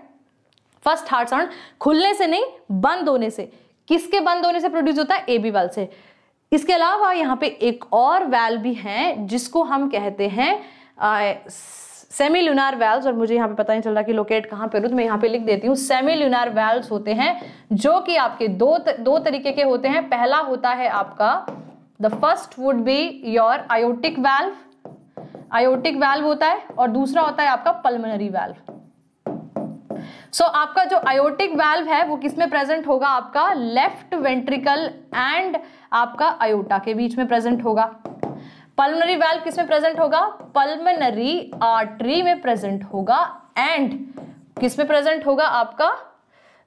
S1: फर्स्ट हार्ट साउंड खुलने से नहीं बंद होने से किसके बंद होने से प्रोड्यूस होता है एवी वाल्व से इसके अलावा यहां पे एक और वेल भी है जिसको हम कहते हैं सेमी लूनार वेल्व और मुझे यहाँ पे पता नहीं चल रहा कि लोकेट कहाँ पे रुद मैं यहाँ पे लिख देती हूँ सेमी लूनार वेल्व होते हैं जो कि आपके दो दो तरीके के होते हैं पहला होता है आपका the first would be your aortic valve aortic valve होता है और दूसरा होता है आपका पल्मनरी वैल्व सो so, आपका जो आयोटिक वैल्व है वो किसमें प्रेजेंट होगा आपका लेफ्ट वेंट्रिकल एंड आपका आयोटा के बीच में प्रेजेंट होगा पल्मनरी वेल्व किसमें प्रेजेंट होगा पल्मनरी आर्टरी में प्रेजेंट होगा एंड किसमें प्रेजेंट होगा आपका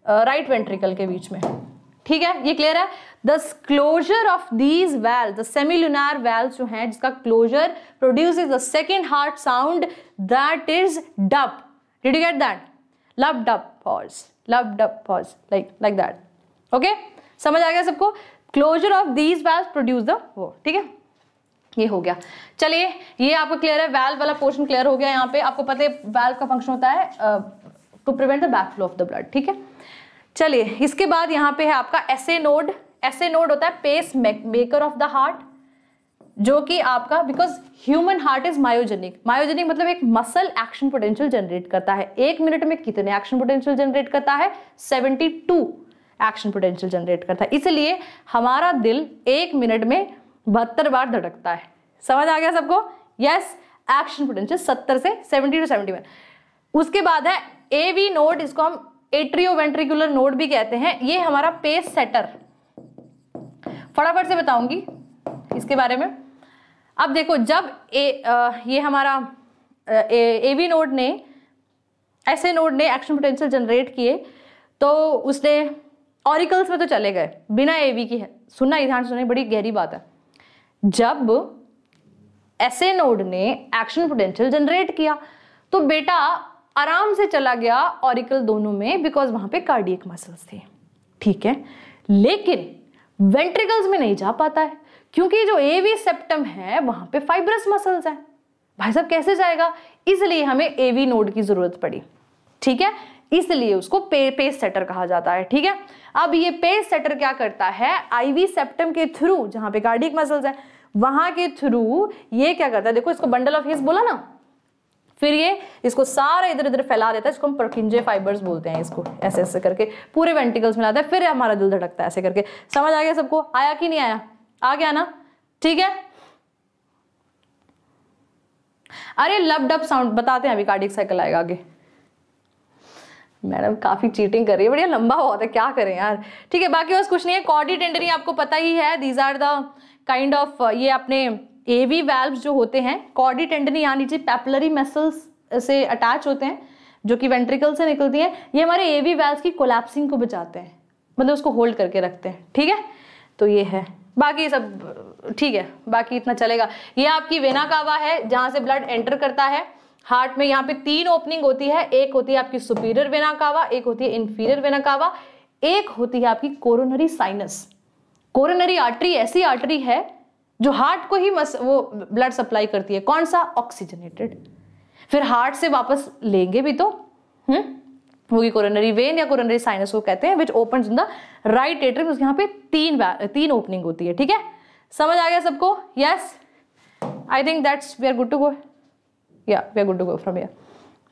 S1: राइट uh, वेंट्रिकल right के बीच में ठीक है ये क्लियर है the closure of these well the semilunar valve जो है जिसका closure produce is the second heart sound that is dub did you get that lub dub pause lub dub pause like like that okay समझ आ गया सबको closure of these valve produce the वो ठीक है ये हो गया चलिए ये आपको क्लियर है वैल्व वाला पोर्शन क्लियर हो गया यहाँ पे आपको पता है वैल्व का फंक्शन होता है to prevent the back flow of the blood ठीक है चलिए इसके बाद यहाँ पे है आपका एसए नोड एसए नोड होता है pacemaker of the heart जो कि आपका because human heart is myogenic myogenic मतलब एक मसल एक्शन पोटेंशियल जनरेट करता है एक मिनट में कितने एक्शन पोटेंशियल जनरेट करता है 72 एक्शन पोटेंशियल जनरेट करता है इसलिए हमारा दिल एक मिनट में बहत्तर बार धड़कता है समझ आ गया सबको यस एक्शन पोटेंशियल सत्तर से सेवेंटी टू सेवेंटी वन उसके बाद है ए वी नोड इसको हम एट्रियो वेंट्रिकुलर नोड भी कहते हैं ये हमारा पेस सेटर फटाफट से बताऊंगी इसके बारे में अब देखो जब ए आ, ये हमारा ए वी नोड ने ऐसे नोड ने एक्शन पोटेंशियल जनरेट किए तो उसने ऑरिकल्स में तो चले गए बिना एवी की है सुनना ध्यान सुनना बड़ी गहरी बात है जब ऐसे नोड ने एक्शन पोटेंशियल जनरेट किया तो बेटा आराम से चला गया ऑरिकल दोनों में बिकॉज वहां पे कार्डियक मसल्स थे ठीक है लेकिन वेंट्रिकल्स में नहीं जा पाता है क्योंकि जो एवी सेप्टम है वहां पे फाइब्रस मसल्स हैं भाई साहब कैसे जाएगा इसलिए हमें एवी नोड की जरूरत पड़ी ठीक है इसलिए उसको पे, पेस सेटर कहा जाता है ठीक है अब ये पेस सेटर क्या करता है आईवी सेप्टम के थ्रू जहां पे कार्डिक मसल्स है वहां के थ्रू ये क्या करता है देखो इसको बंडल ऑफ हिस्स बोला ना फिर ये इसको सारा इधर उधर फैला देता है इसको हम प्रकिंजे फाइबर्स बोलते हैं इसको ऐसे ऐसे करके पूरे वेंटिकल्स में लाता है फिर हमारा दिल धड़कता है ऐसे करके समझ आ गया सबको आया कि नहीं आया आ गया ना ठीक है अरे लब डब साउंड बताते हैं अभी कार्डिक साइकिल आएगा आगे मैडम काफ़ी चीटिंग कर रही है बढ़िया लंबा हुआ था क्या करें यार ठीक है बाकी बस कुछ नहीं है कॉडी टेंडरिंग आपको पता ही है these are the kind of ये अपने ए वी वेल्व जो होते हैं कॉडी टेंडरिंग यहाँ नीचे पेपलरी मसल्स से अटैच होते हैं जो कि वेंट्रिकल से निकलती हैं ये हमारे ए वी वेल्व की कोलेप्सिंग को बचाते हैं मतलब उसको होल्ड करके रखते हैं ठीक है तो ये है बाकी सब ठीक है बाकी इतना चलेगा ये आपकी वेना कावा है जहाँ से ब्लड एंटर करता है हार्ट में यहाँ पे तीन ओपनिंग होती है एक होती है आपकी सुपीरियर वेना कावा एक होती है इंफीरियर वेना कावा एक होती है आपकी कोरोनरी साइनस कोरोनरी आर्टरी ऐसी आर्टरी है जो हार्ट को ही मस वो ब्लड सप्लाई करती है कौन सा ऑक्सीजनेटेड फिर हार्ट से वापस लेंगे भी तो हम्म, वो की कोरोनरी वेन या कोरोनरी साइनस को कहते हैं which open in the right atrium यहाँ पे तीन तीन ओपनिंग होती है ठीक है समझ आ गया सबको yes I think that's we are good to go या we good to go from here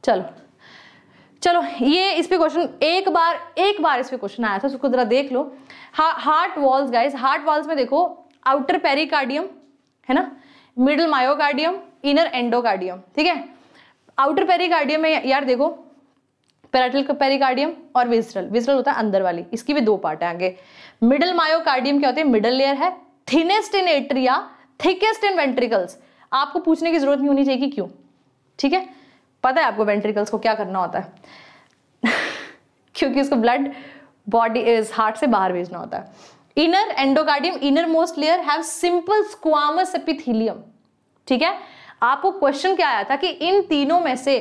S1: चलो चलो ये इस पर क्वेश्चन एक बार एक बार इस पर क्वेश्चन आया था उसको जरा देख लो हा, heart walls guys heart walls में देखो आउटर पेरिकार्डियम है ना मिडल मायोकार्डियम इनर एंडोकार्डियम ठीक है आउटर पेरिकार्डियम में यार देखो पेराटल पेरिकार्डियम और विजरल विजरल होता है अंदर वाली इसकी भी दो पार्ट है आगे मिडल मायोकार्डियम क्या होते हैं मिडल लेयर है thinnest in atria thickest in ventricles आपको पूछने की जरूरत नहीं होनी चाहिए कि क्यों ठीक है पता है आपको वेंट्रिकल्स को क्या करना होता है क्योंकि उसको ब्लड बॉडी हार्ट से बाहर भेजना होता है inner endocardium inner most layer have simple squamous epithelium ठीक है आपको क्वेश्चन क्या आया था कि इन तीनों में से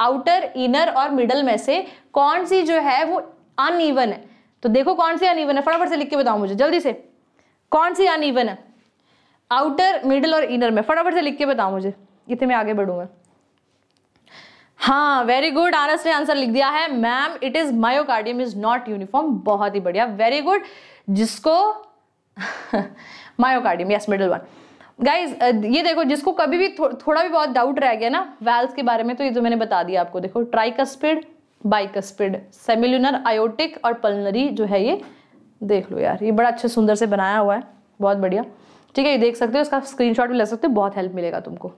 S1: आउटर इनर और मिडल में से कौन सी जो है वो अनइवन है तो देखो कौन सी अन है फटाफट से लिख के बताओ मुझे जल्दी से कौन सी अन है आउटर मिडल और इनर में फटाफट से लिख के बताओ मुझे इतने मैं आगे बढ़ूंगा हाँ वेरी गुड आरस ने आंसर लिख दिया है ma'am it is myocardium is not uniform बहुत ही बढ़िया वेरी गुड जिसको myocardium yes middle one guys ये देखो जिसको कभी भी थो, थोड़ा भी बहुत डाउट रह गया ना वैल्स के बारे में तो ये तो मैंने बता दिया आपको देखो ट्राइकस्पिड बाइकस्पिड सेमिलुनर आयोटिक और पलनरी जो है ये देख लो यार ये बड़ा अच्छे सुंदर से बनाया हुआ है बहुत बढ़िया ठीक है ये देख सकते हो इसका स्क्रीनशॉट भी ले सकते हो बहुत हेल्प मिलेगा तुमको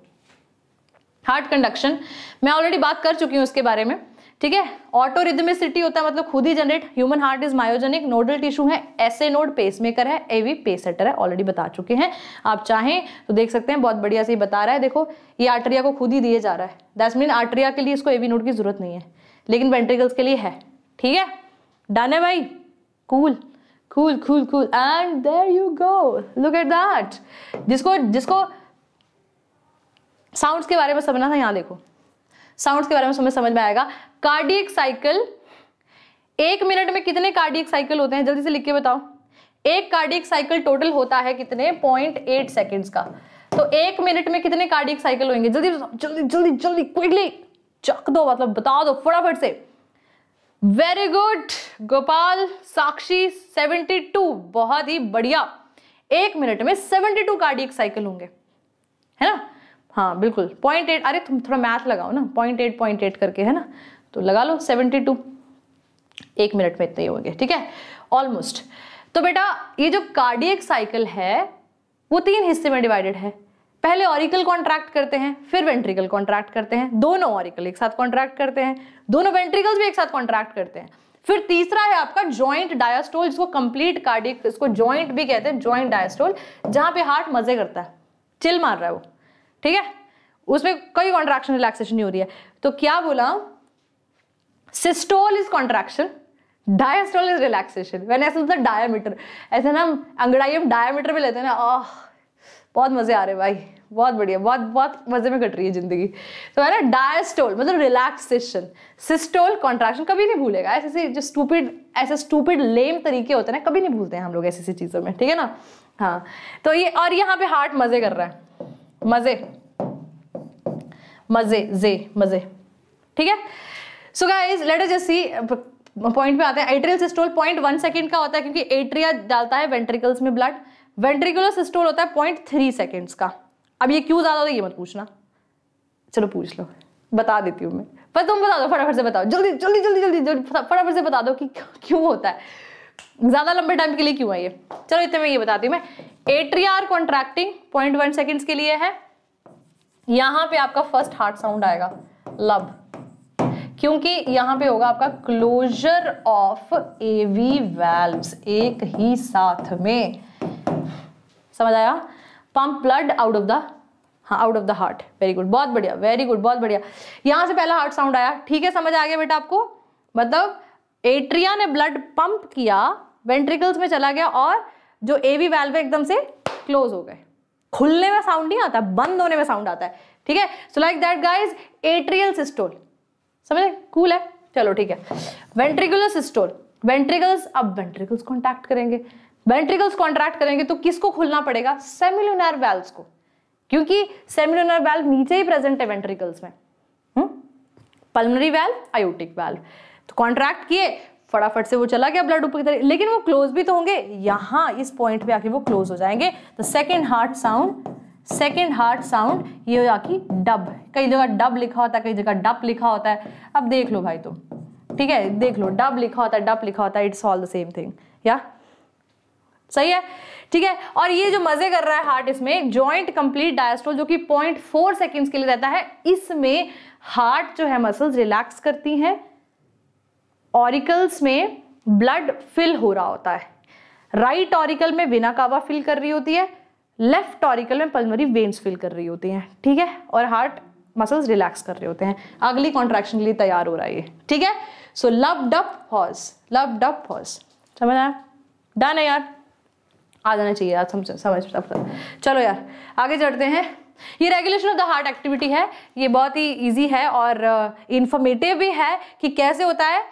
S1: हार्ट कंडक्शन मैं ऑलरेडी बात कर चुकी हूँ उसके बारे में ठीक है ऑटो रिदमिसिटी होता है मतलब खुद ही generate human heart is myogenic nodal tissue है एसे नोड पेसमेकर है एवी पेसेटर है ऑलरेडी बता चुके हैं आप चाहें तो देख सकते हैं बहुत बढ़िया से ही बता रहा है देखो ये आर्टरिया को खुद ही दिए जा रहा है दैट्स मीन आर्टरिया के लिए इसको एवी नोड की जरूरत नहीं है लेकिन वेंट्रिकल्स के लिए है ठीक है डन है भाई cool cool cool cool and there you go look at that जिसको जिसको साउंड्स के बारे में समझना था यहां देखो साउंड्स के बारे में समझ में आएगा कार्डियक साइकिल एक मिनट में कितने कार्डियक साइकिल होते हैं जल्दी से लिख के बताओ एक कार्डियक साइकिल टोटल होता है कितने पॉइंट एट सेकेंड्स का तो एक मिनट में कितने कार्डियक साइकिल होंगे जल्दी जल्दी जल्दी जल्दी क्विकली चक दो मतलब बता दो फटाफट से वेरी गुड गोपाल साक्षी 72 बहुत ही बढ़िया एक मिनट में 72 कार्डियक साइकिल होंगे है ना हाँ बिल्कुल पॉइंट एट अरे तुम थोड़ा मैथ लगाओ ना पॉइंट एट पॉइंट एट करके है ना तो लगा लो सेवेंटी टू एक मिनट में इतने ही हो गए ठीक है ऑलमोस्ट तो बेटा ये जो कार्डियक साइकिल है वो तीन हिस्से में डिवाइडेड है पहले ऑरिकल कॉन्ट्रैक्ट करते हैं फिर वेंट्रिकल कॉन्ट्रैक्ट करते हैं दोनों ऑरिकल एक साथ कॉन्ट्रैक्ट करते हैं दोनों वेंट्रिकल्स भी एक साथ कॉन्ट्रैक्ट करते हैं फिर तीसरा है आपका जॉइंट डायस्टोल जिसको कंप्लीट कार्डिक इसको ज्वाइंट भी कहते हैं जॉइंट डायस्टोल जहां पे हार्ट मजे करता है चिल मार रहा है वो ठीक है उसमें कोई कॉन्ट्रैक्शन रिलैक्सेशन नहीं हो रही है तो क्या बोला systole is contraction diastole is relaxation मैंने ऐसा सोचा डायामीटर ऐसे ना हम अंगड़ाई हम डायामीटर भी लेते हैं ना ओह बहुत मजे आ रहे भाई बहुत बढ़िया बहुत बहुत मजे में कट रही है जिंदगी तो है ना डायस्टोल मतलब रिलैक्सेशन सिस्टोल कॉन्ट्रैक्शन कभी नहीं भूलेगा ऐसे ऐसे जो स्टूपिड ऐसे स्टूपिड लेम तरीके होते हैं ना कभी नहीं भूलते हैं हम लोग ऐसी ऐसी चीज़ों में ठीक है ना हाँ तो ये और यहाँ पे हार्ट मजे कर रहा है मजे मजे जे मजे ठीक है so guys let us just see point पे आते हैं atrial systole point one second का होता है क्योंकि एट्रिया डालता है वेंट्रिकल्स में ब्लड वेंट्रिकुलर सिस्टोल होता है पॉइंट थ्री सेकेंड्स का अब ये क्यों ज़्यादा होता है ये मत पूछना चलो पूछ लो बता देती हूँ मैं पर तुम बता दो फटाफट से बताओ जल्दी जल्दी जल्दी जल्दी जल्दी फटाफट से बता दो कि क्यों होता है ज़्यादा लंबे टाइम के लिए क्यों है ये चलो इतने में ये बताती हूँ मैं atrial contracting point one second के लिए है यहां पे आपका फर्स्ट हार्ट साउंड आएगा लब क्योंकि यहां पे होगा आपका closure of AV V valves एक ही साथ में समझ आया pump blood out of the हाँ out of the heart very good बहुत बढ़िया वेरी गुड बहुत बढ़िया यहां से पहला हार्ट साउंड आया ठीक है समझ आ गया बेटा आपको मतलब एट्रिया ने ब्लड पंप किया वेंट्रिकल्स में चला गया और जो एवी वैल्व एकदम से क्लोज हो गए खुलने में साउंड नहीं आता बंद होने में साउंड आता है ठीक है so like that guys atrial systole समझे कूल है चलो ठीक है वेंट्रिकुलर सिस्टोल वेंट्रिकल्स अब वेंट्रिकल्स कॉन्टैक्ट करेंगे वेंट्रिकल्स कॉन्ट्रैक्ट करेंगे तो किसको खुलना पड़ेगा सेमिलुनर वेल्व को क्योंकि सेमिलुनर वेल्व नीचे ही प्रेजेंट है वेंट्रिकल्स में pulmonary valve aortic valve contract किए फटाफट से वो चला गया ब्लड ऊपर की तरफ लेकिन वो क्लोज भी तो होंगे यहाँ इस पॉइंट पे आके वो क्लोज हो जाएंगे तो second heart sound second heart sound ये हो डब कई जगह डब लिखा होता है कई जगह डप लिखा होता है अब देख लो भाई तुम ठीक है देख लो डब लिखा होता है डप लिखा होता है it's all the same thing या सही है ठीक है और ये जो मजे कर रहा है हार्ट इसमें जॉइंट कंप्लीट डायस्ट्रोल जो कि 0.4 सेकंड्स के लिए रहता है इसमें हार्ट जो है मसल्स रिलैक्स करती हैं ऑरिकल्स में ब्लड फिल हो रहा होता है राइट right ऑरिकल में बिना कावा फिल कर रही होती है लेफ्ट ऑरिकल में पल्मरी वेन्स फिल कर रही होती हैं ठीक है और हार्ट मसल्स रिलैक्स कर रहे होते हैं अगली कॉन्ट्रैक्शन के लिए तैयार हो रहा है ठीक है सो लव डप हॉज लव डप हॉज समझ आया डन है यार आ जाना चाहिए यार समझ समझ सब चलो यार आगे चढ़ते हैं ये regulation of the heart activity है ये बहुत ही ईजी है और इन्फॉर्मेटिव uh, भी है कि कैसे होता है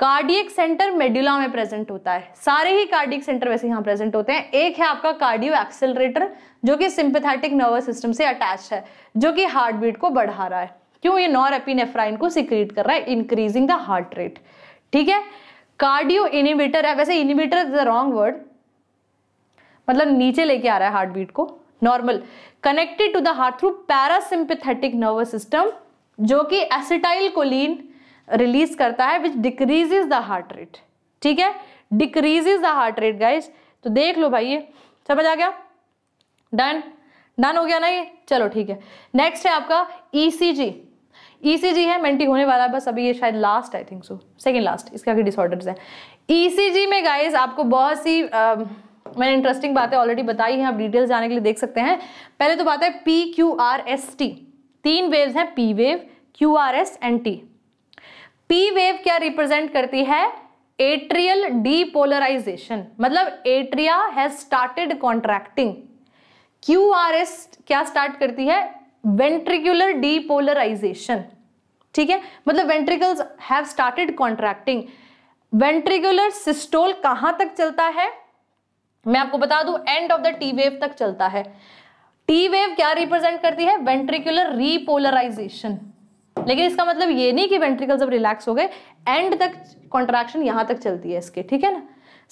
S1: कार्डियक सेंटर मेड्यूला में प्रेजेंट होता है सारे ही कार्डियक सेंटर वैसे यहाँ प्रेजेंट होते हैं एक है आपका कार्डियो एक्सेलरेटर जो कि सिंपथेटिक नर्वस सिस्टम से अटैच है जो कि हार्ट बीट को बढ़ा रहा है क्यों ये नॉर एपिनेफ्राइन को सिक्रीट कर रहा है इंक्रीजिंग द हार्ट रेट ठीक है कार्डियो इनिबिटर है वैसे inhibitor is the wrong word मतलब नीचे लेके आ रहा है हार्ट बीट को normal connected to the heart through parasympathetic nervous system जो कि एसिटाइल कोलिन रिलीज करता है which decrease the heart rate ठीक है decrease the heart rate guys तो देख लो भाई ये समझ आ गया डन डन हो गया ना ये चलो ठीक है नेक्स्ट है आपका ई सी जी ई सी जी है मेंटी होने वाला है बस अभी ये शायद last I think so second last इसके आगे डिसऑर्डर्स हैं ई सी जी में गाइज आपको बहुत सी आ, मैंने इंटरेस्टिंग बातें ऑलरेडी बताई हैं आप डिटेल्स जाने के लिए देख सकते हैं पहले तो बात है P Q R S T तीन वेव्स हैं P wave Q R S and T P wave क्या रिप्रेजेंट करती है एट्रियल डीपोलराइजेशन मतलब atria has started contracting Q R S क्या स्टार्ट करती है वेंट्रिकुलर डीपोलराइजेशन ठीक है मतलब ventricles have started contracting ventricular systole कहां तक चलता है मैं आपको बता दूं end of the T wave तक चलता है टी वेव क्या रिप्रेजेंट करती है वेंट्रिकुलर रीपोलराइजेशन लेकिन इसका मतलब ये नहीं कि वेंट्रिकल जब रिलैक्स हो गए एंड तक कॉन्ट्रैक्शन यहाँ तक चलती है इसके ठीक है ना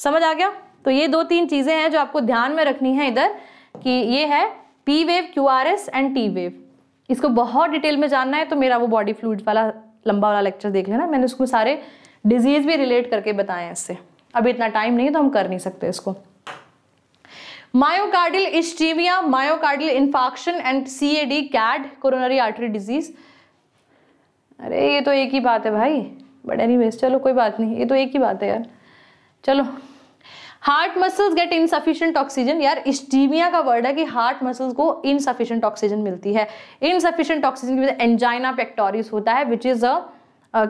S1: समझ आ गया तो ये दो तीन चीज़ें हैं जो आपको ध्यान में रखनी है इधर कि ये है P wave Q R S and T wave इसको बहुत डिटेल में जानना है तो मेरा वो बॉडी फ्लूड वाला लंबा वाला लेक्चर देख लेना मैंने उसको सारे डिजीज़ भी रिलेट करके बताए हैं इससे अभी इतना टाइम नहीं है तो हम कर नहीं सकते इसको myocardial ischaemia myocardial infarction and C A D CAD coronary artery disease अरे ये तो एक ही बात है भाई बट एनी वेज चलो कोई बात नहीं ये तो एक ही बात है यार चलो heart muscles get insufficient oxygen यार स्टीमिया का वर्ड है कि हार्ट मसल्स को इनसफिशियंट ऑक्सीजन मिलती है इनसफिशियंट ऑक्सीजन की वजह एंजाइना पेक्टोरिस होता है which is a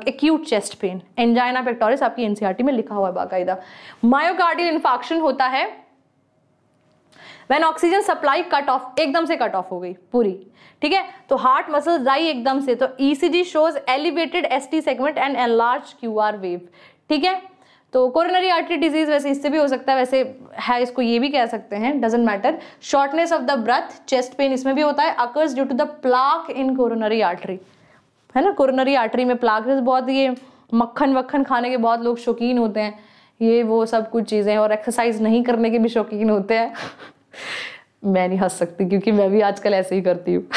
S1: acute chest pain angina pectoris आपकी एनसीआरटी e में लिखा हुआ है बाकायदा मायोकार्डियल इन्फॉक्शन होता है when oxygen supply cut off एकदम से कट ऑफ हो गई पूरी ठीक है तो हार्ट मसल जाई एकदम से तो ECG shows elevated ST segment and enlarge QR wave ठीक है तो कोरोनरी आर्टरी डिजीज वैसे इससे भी हो सकता है वैसे है इसको ये भी कह सकते हैं doesn't matter shortness of the breath chest pain इसमें भी होता है occurs due to the plaque in coronary artery है ना कोरोनरी आर्टरी में प्लाक बहुत ये मक्खन वक्खन खाने के बहुत लोग शौकीन होते हैं ये वो सब कुछ चीज़ें और एक्सरसाइज नहीं करने के भी शौकीन होते हैं मैं नहीं हंस सकती क्योंकि मैं भी आजकल ऐसे ही करती हूँ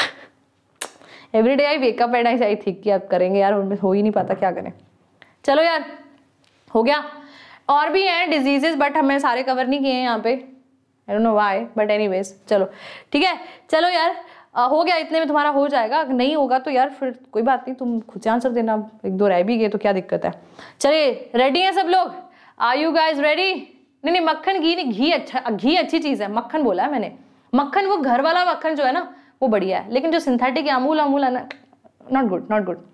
S1: every day I wake up and I I think कि आप करेंगे यार उनमें हो ही नहीं पाता क्या करें चलो यार हो गया और भी हैं डिजीजेस बट हमें सारे कवर नहीं किए हैं यहाँ पे I don't know why but any चलो ठीक है चलो यार आ, हो गया इतने में तुम्हारा हो जाएगा अगर नहीं होगा तो यार फिर कोई बात नहीं तुम खुद से आंसर देना एक दो रह भी गए तो क्या दिक्कत है चलिए रेडी हैं सब लोग आर यू गाइज रेडी नहीं नहीं मक्खन घी नहीं घी अच्छा घी अच्छी चीज़ है मक्खन बोला है मैंने मक्खन वो घर वाला मक्खन जो है ना वो बढ़िया है लेकिन जो सिंथेटिक अमूल अमूल है ना not good not good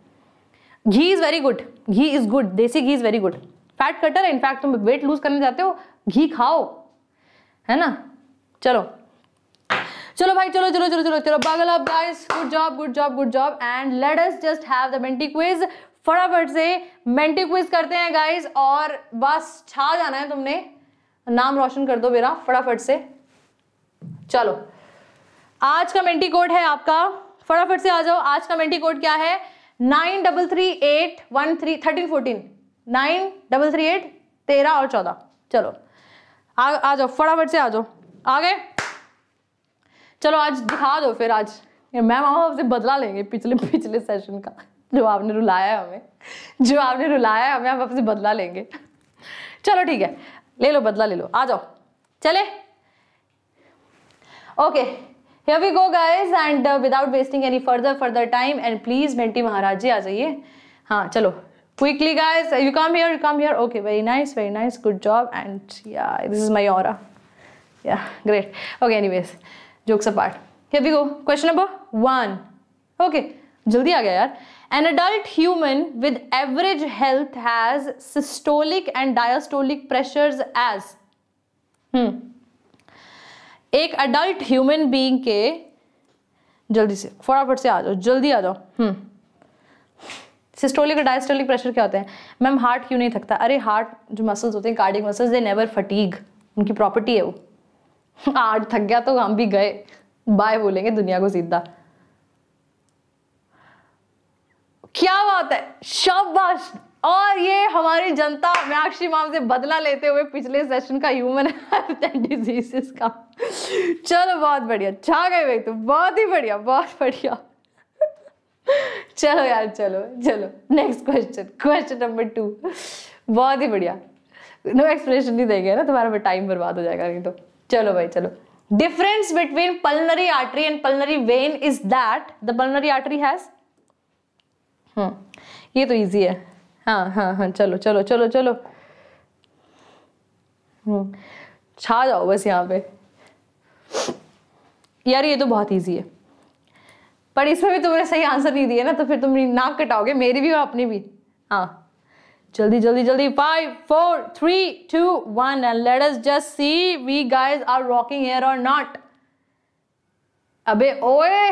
S1: ghee is very good ghee is good desi ghee is very good fat cutter है इनफैक्ट तुम वेट लूज करने जाते हो घी खाओ है ना चलो चलो भाई चलो चलो चलो चलो चलो buckle up guys good job good job good job and let us just have the Menti quiz फटाफट से मेंटी क्विज करते हैं गाइस और बस छा जाना है तुमने नाम रोशन कर दो मेरा फटाफट से चलो आज का मेंटी कोड है आपका फटाफट से आ जाओ आज का मेंटी कोड क्या है nine double three eight one three thirteen fourteen nine double three eight तेरह और चौदह चलो आ, आ जाओ फटाफट से आ जाओ आ गए चलो आज दिखा दो फिर आज मैम आओ आपसे बदला लेंगे पिछले पिछले सेशन का जो आपने रुलाया है हमें जो आपने रुलाया है हमें आप आपसे बदला लेंगे चलो ठीक है ले लो बदला ले लो आ जाओ चले okay here we go guys and without wasting any further further time and please भेंटी महाराज जी आ जाइए हाँ चलो quickly guys you come here you come here okay very nice very nice good job and yeah this is my और yeah great okay anyways jokes apart here we go question number one okay जल्दी आ गया यार An adult human with average health has systolic and diastolic pressures as hmm. एक adult human being के जल्दी से फटाफट से आ जाओ जल्दी आ जाओ हम्म hmm. सिस्टोलिक और डायस्टोलिक प्रेशर क्या होते हैं मैम हार्ट क्यों नहीं थकता अरे हार्ट जो मसल्स होते हैं cardiac muscles they never fatigue उनकी प्रॉपर्टी है वो हार्ट थक गया तो हम भी गए बाय बोलेंगे दुनिया को सीधा क्या बात है शाबाश और ये हमारी जनता मीनाक्षी माम से बदला लेते हुए पिछले सेशन का ह्यूमन डिजीजेस का चलो बहुत बढ़िया छा गए भाई तो बहुत ही बढ़िया बहुत बढ़िया चलो यार चलो चलो next question question number two बहुत ही बढ़िया नो एक्सप्लेनेशन नहीं देंगे ना तुम्हारा टाइम बर्बाद हो जाएगा नहीं तो चलो भाई चलो difference between pulmonary artery and pulmonary vein is that the pulmonary artery has hmm, ये तो इजी है हाँ हाँ हाँ चलो चलो चलो चलो हम्म, छा जाओ बस यहाँ पे यार ये तो बहुत इजी है पर इसमें भी तुमने सही आंसर नहीं दिया ना तो फिर तुम नाक कटाओगे मेरी भी और अपनी भी हाँ जल्दी जल्दी जल्दी five four three two one and let us just see we guys are rocking here or not अबे ओए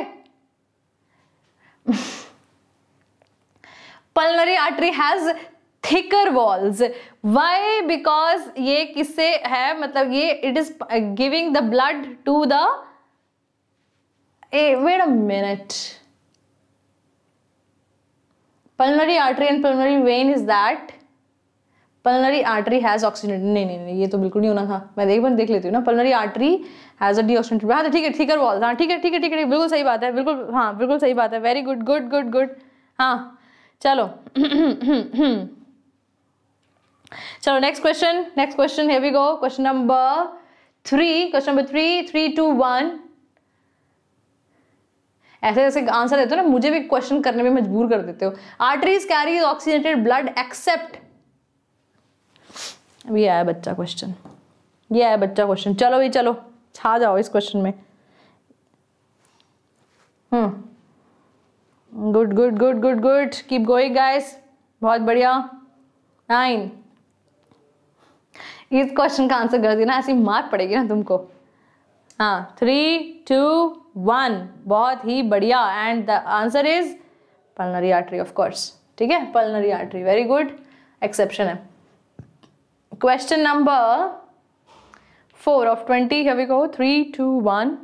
S1: pulmonary artery has thicker walls why because ये किससे है मतलब ये it is giving the blood to the wait a minute pulmonary artery and pulmonary vein is that pulmonary artery has oxidant नहीं नहीं नहीं ये तो बिल्कुल नहीं होना था मैं देख बार देख लेती हूँ ना pulmonary artery has a deoxidant हाँ तो ठीक है ठीक है वॉल हाँ ठीक है ठीक है ठीक है बिल्कुल सही बात है बिल्कुल हाँ बिल्कुल सही बात है very good good good good हाँ चलो चलो नेक्स्ट क्वेश्चन नेक्स्ट क्वेश्चन है we go question number three question number three three two one ऐसे ऐसे आंसर देते हो ना मुझे भी क्वेश्चन करने में मजबूर कर देते हो arteries carry oxygenated blood except अभी आया बच्चा क्वेश्चन ये आया बच्चा क्वेश्चन चलो भाई चलो छा जाओ इस क्वेश्चन में हम्म good good good good good keep going guys बहुत बढ़िया नाइन इस क्वेश्चन का आंसर कर देना ऐसी मार पड़ेगी ना तुमको हाँ थ्री टू वन बहुत ही बढ़िया and the answer is pulmonary artery of course ठीक है pulmonary artery very good exception है question number four of twenty कभी कहो three two one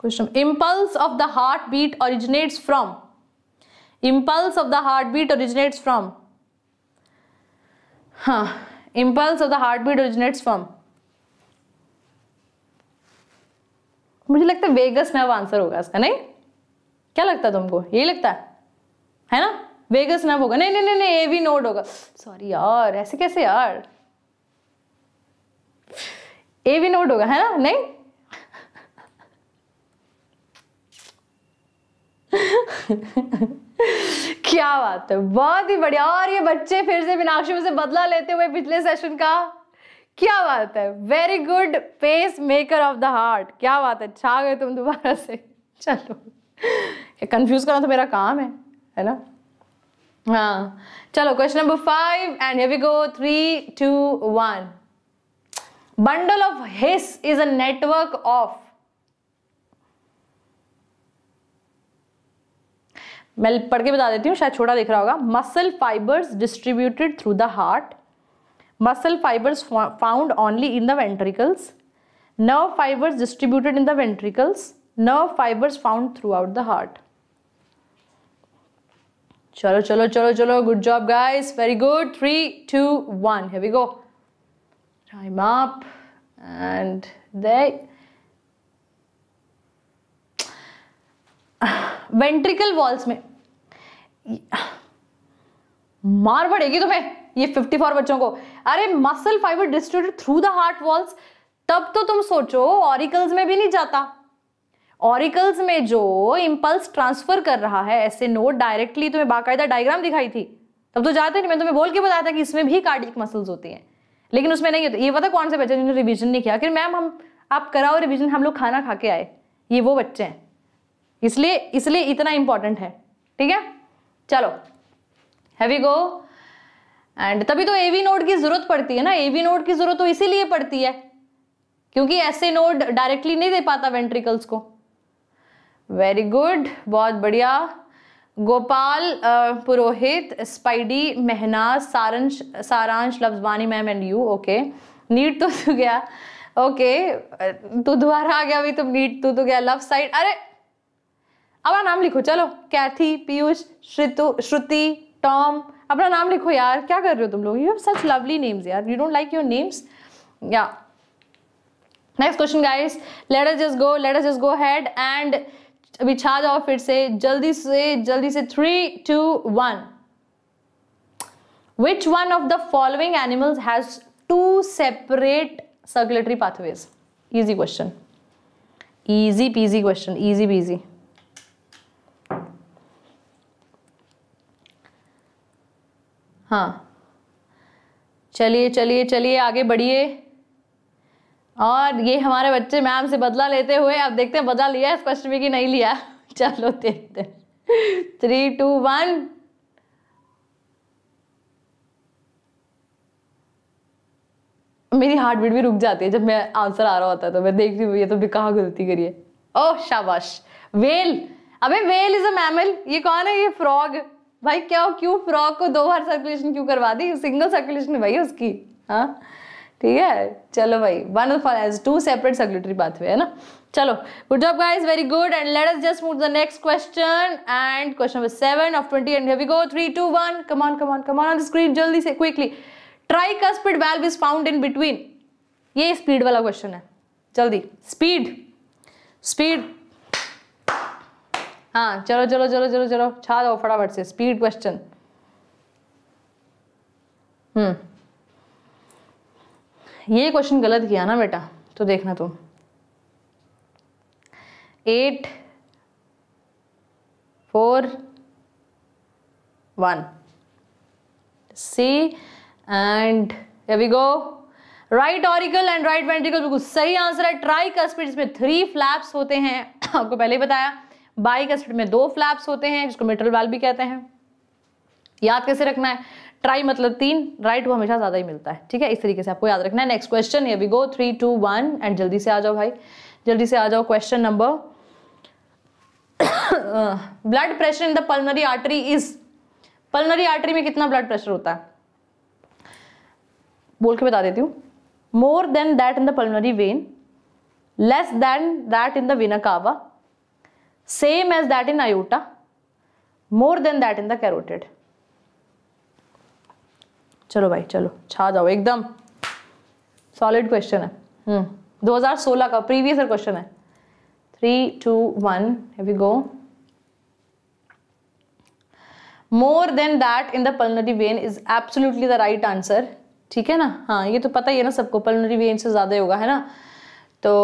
S1: question impulse of the heart beat originates from impulse of the heart beat originates from हाँ impulse of the heart beat originates from मुझे लगता है vagus nerve answer होगा इसका नहीं क्या लगता है तुमको यही लगता है है ना वेगस नर्व होगा नहीं नहीं नहीं नहीं एवी नोड होगा सॉरी यार ऐसे कैसे यार एवी नोड होगा है ना नहीं क्या बात है बहुत ही बढ़िया और ये बच्चे फिर से मीनाक्षी से बदला लेते हुए पिछले सेशन का क्या बात है very good pacemaker of the heart क्या बात है छा गए तुम दोबारा से चलो कंफ्यूज करना तो मेरा काम है है ना हाँ चलो question number five and here we go three two one bundle of His is a network of मैं पढ़ के बता देती हूँ शायद छोटा दिख रहा होगा muscle fibres distributed through the heart muscle fibres found only in the ventricles nerve fibres distributed in the ventricles nerve fibres found throughout the heart चलो चलो चलो चलो good job guys very good three two one we go time up and the ventricle walls में मार पड़ेगी तुम्हें ये 54 बच्चों को अरे muscle fibre distributed through the heart walls तब तो तुम सोचो ऑरिकल्स में भी नहीं जाता ऑरिकल्स में जो इंपल्स ट्रांसफर कर रहा है ऐसे नोट डायरेक्टली तुम्हें बाकायदा डायग्राम दिखाई थी तब तो जाते नहीं मैं तुम्हें बोल के बताया था कि इसमें भी कार्डिक मसल्स होती हैं लेकिन उसमें नहीं होती ये पता कौन से बच्चे जिन्होंने रिविजन नहीं किया फिर मैम हम आप कराओ रिविजन हम लोग खाना खा के आए ये वो बच्चे हैं इसलिए इसलिए इतना इंपॉर्टेंट है ठीक है चलो हैवी गो एंड तभी तो एवी नोड की जरूरत पड़ती है ना एवी नोड की जरूरत तो इसीलिए पड़ती है क्योंकि ऐसे नोड डायरेक्टली नहीं दे पाता वेंट्रिकल्स को वेरी गुड बहुत बढ़िया गोपाल पुरोहित स्पाइडी मेहना सारंश सारांश लफ्जवानी ma'am and you okay NEET तो, तो गया ओके okay, तू तो दोबारा आ गया अभी तुम तो नीट तू तो गया लव साइड अरे अपना नाम लिखो चलो कैथी पीयूष श्रितु श्रुति टॉम अपना नाम लिखो यार क्या कर रहे हो तुम लोग you have such lovely names यार you don't like your names yeah next question guys let us just go let us just go ahead and अभी छा जाओ फिर से जल्दी से जल्दी से three two one which one of the following animals has two separate circulatory pathways easy question easy peasy question easy peasy हाँ चलिए चलिए चलिए आगे बढ़िए और ये हमारे बच्चे मैम से बदला लेते हुए आप देखते हैं बदला लिया स्पष्ट भी कि नहीं लिया चलो देखते थ्री टू वन मेरी हार्ट बीट भी रुक जाती है जब मैं आंसर आ रहा होता है तो मैं देखती हूँ ये तो भी कहाँ गलती करिए ओह शाबाश वेल अबे वेल इज अ मैमल ये कौन है ये फ्रॉग भाई क्या क्यों फ्रॉक को दो बार सर्कुलेशन क्यों करवा दी सिंगल सर्कुलेशन भाई उसकी हाँ ठीक है चलो भाई one of as two separate circulatory pathway है ना चलो good job guys very good and let us just move the next question and question number seven of twenty and we go three two one come on come on come on on the screen जल्दी से quickly try का speed valve is found in between ये speed वाला क्वेश्चन है जल्दी speed speed हाँ चलो चलो चलो चलो चलो छा जाओ फटाफट से स्पीड क्वेश्चन हम्म ये क्वेश्चन गलत किया ना बेटा तो देखना तुम eight four one C and we go right auricle and right ventricle बिल्कुल सही आंसर है ट्राई कस्पिड इसमें थ्री फ्लैप्स होते हैं आपको पहले ही बताया बाइक एसिड में दो फ्लैप्स होते हैं जिसको मेटल वाल भी कहते हैं याद कैसे रखना है ट्राई मतलब तीन राइट वो हमेशा ज़्यादा ही मिलता है ठीक है इस तरीके से आपको याद रखना है नेक्स्ट क्वेश्चन ये we go three two one and जल्दी से आ जाओ भाई जल्दी से आ जाओ question number blood pressure in the pulmonary artery is pulmonary artery में कितना ब्लड प्रेशर होता है बोल के बता देती हूँ more than that in the pulmonary vein less than that in the vena same as that in iota more than that in the carotid चलो भाई चलो छा जाओ एकदम सॉलिड क्वेश्चन है हम्म 2016 का प्रीवियस ईयर क्वेश्चन है three two one we go more than that in the pulmonary vein is absolutely the right answer ठीक है ना हाँ ये तो पता ही है ना सबको पलनरी वेन से ज़्यादा होगा है ना तो